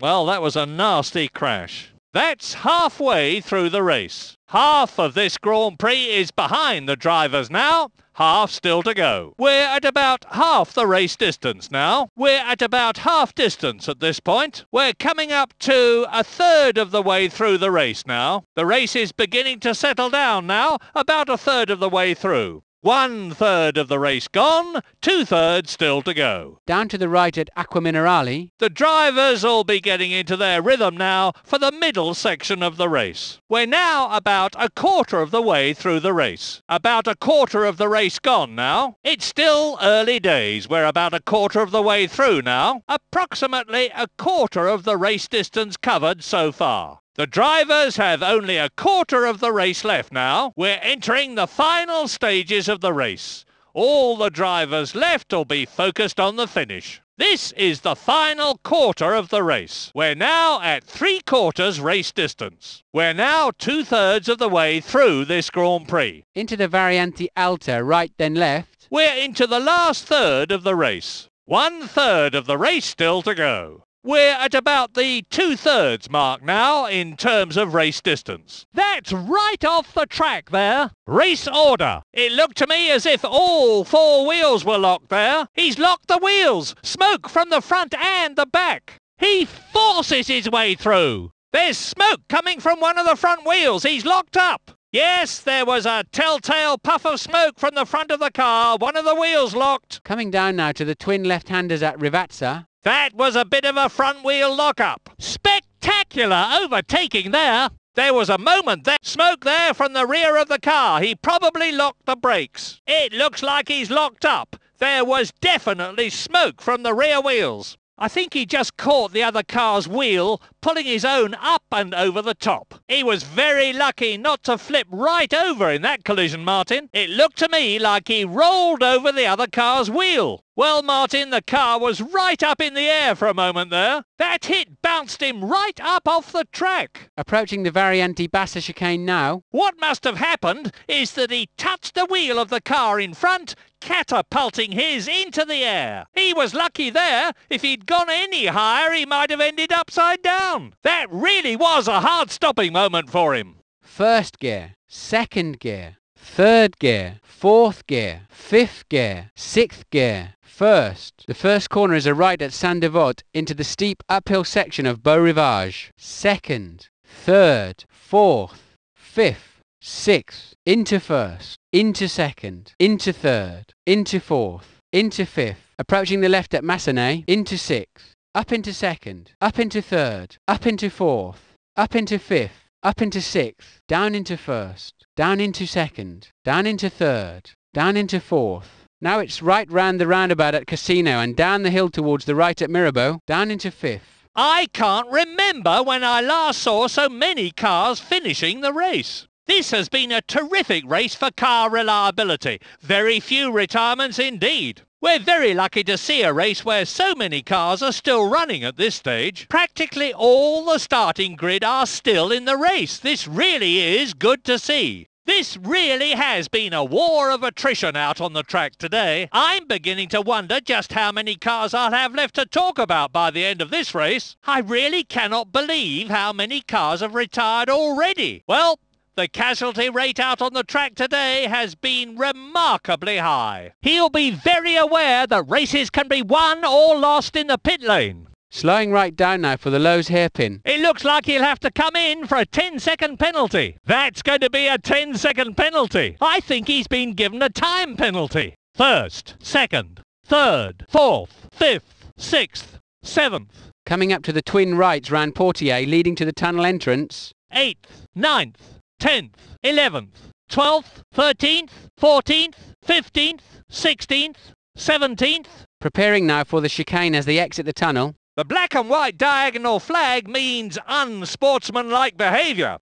well, that was a nasty crash. That's halfway through the race. Half of this Grand Prix is behind the drivers now half still to go. We're at about half the race distance now. We're at about half distance at this point. We're coming up to a third of the way through the race now. The race is beginning to settle down now, about a third of the way through. One third of the race gone, two thirds still to go. Down to the right at Aquaminerali. The drivers'll be getting into their rhythm now for the middle section of the race. We're now about a quarter of the way through the race. About a quarter of the race gone now. It's still early days. We're about a quarter of the way through now. Approximately a quarter of the race distance covered so far. The drivers have only a quarter of the race left now. We're entering the final stages of the race. All the drivers left will be focused on the finish. This is the final quarter of the race. We're now at three quarters race distance. We're now two thirds of the way through this Grand Prix. Into the Variante Alta, right then left. We're into the last third of the race. One third of the race still to go. We're at about the two-thirds mark now in terms of race distance. That's right off the track there. Race order. It looked to me as if all four wheels were locked there. He's locked the wheels. Smoke from the front and the back. He forces his way through. There's smoke coming from one of the front wheels. He's locked up. Yes, there was a telltale puff of smoke from the front of the car, one of the wheels locked. Coming down now to the twin left-handers at Rivazza. That was a bit of a front-wheel lock-up. Spectacular overtaking there. There was a moment that smoke there from the rear of the car. He probably locked the brakes. It looks like he's locked up. There was definitely smoke from the rear wheels. I think he just caught the other car's wheel, pulling his own up and over the top. He was very lucky not to flip right over in that collision, Martin. It looked to me like he rolled over the other car's wheel. Well, Martin, the car was right up in the air for a moment there. That hit bounced him right up off the track. Approaching the Variante Bassa chicane now. What must have happened is that he touched the wheel of the car in front, catapulting his into the air. He was lucky there. If he'd gone any higher, he might have ended upside down. That really was a hard-stopping moment for him. First gear, second gear, third gear, fourth gear, fifth gear, sixth gear, first. The first corner is a right at Devot into the steep uphill section of Beau Rivage. Second, third, fourth, fifth sixth, into first, into second, into third, into fourth, into fifth, approaching the left at Massenet, into sixth, up into second, up into third, up into fourth, up into fifth, up into sixth, down into first, down into second, down into third, down into fourth. Now it's right round the roundabout at Casino and down the hill towards the right at Mirabeau, down into fifth. I can't remember when I last saw so many cars finishing the race. This has been a terrific race for car reliability. Very few retirements indeed. We're very lucky to see a race where so many cars are still running at this stage. Practically all the starting grid are still in the race. This really is good to see. This really has been a war of attrition out on the track today. I'm beginning to wonder just how many cars I'll have left to talk about by the end of this race. I really cannot believe how many cars have retired already. Well, the casualty rate out on the track today has been remarkably high. He'll be very aware that races can be won or lost in the pit lane. Slowing right down now for the Lowe's hairpin. It looks like he'll have to come in for a 10 second penalty. That's going to be a 10 second penalty. I think he's been given a time penalty. First, second, third, fourth, fifth, sixth, seventh. Coming up to the twin rights round Portier, leading to the tunnel entrance. Eighth, ninth, 10th, 11th, 12th, 13th, 14th, 15th, 16th, 17th. Preparing now for the chicane as they exit the tunnel. The black and white diagonal flag means unsportsmanlike behaviour.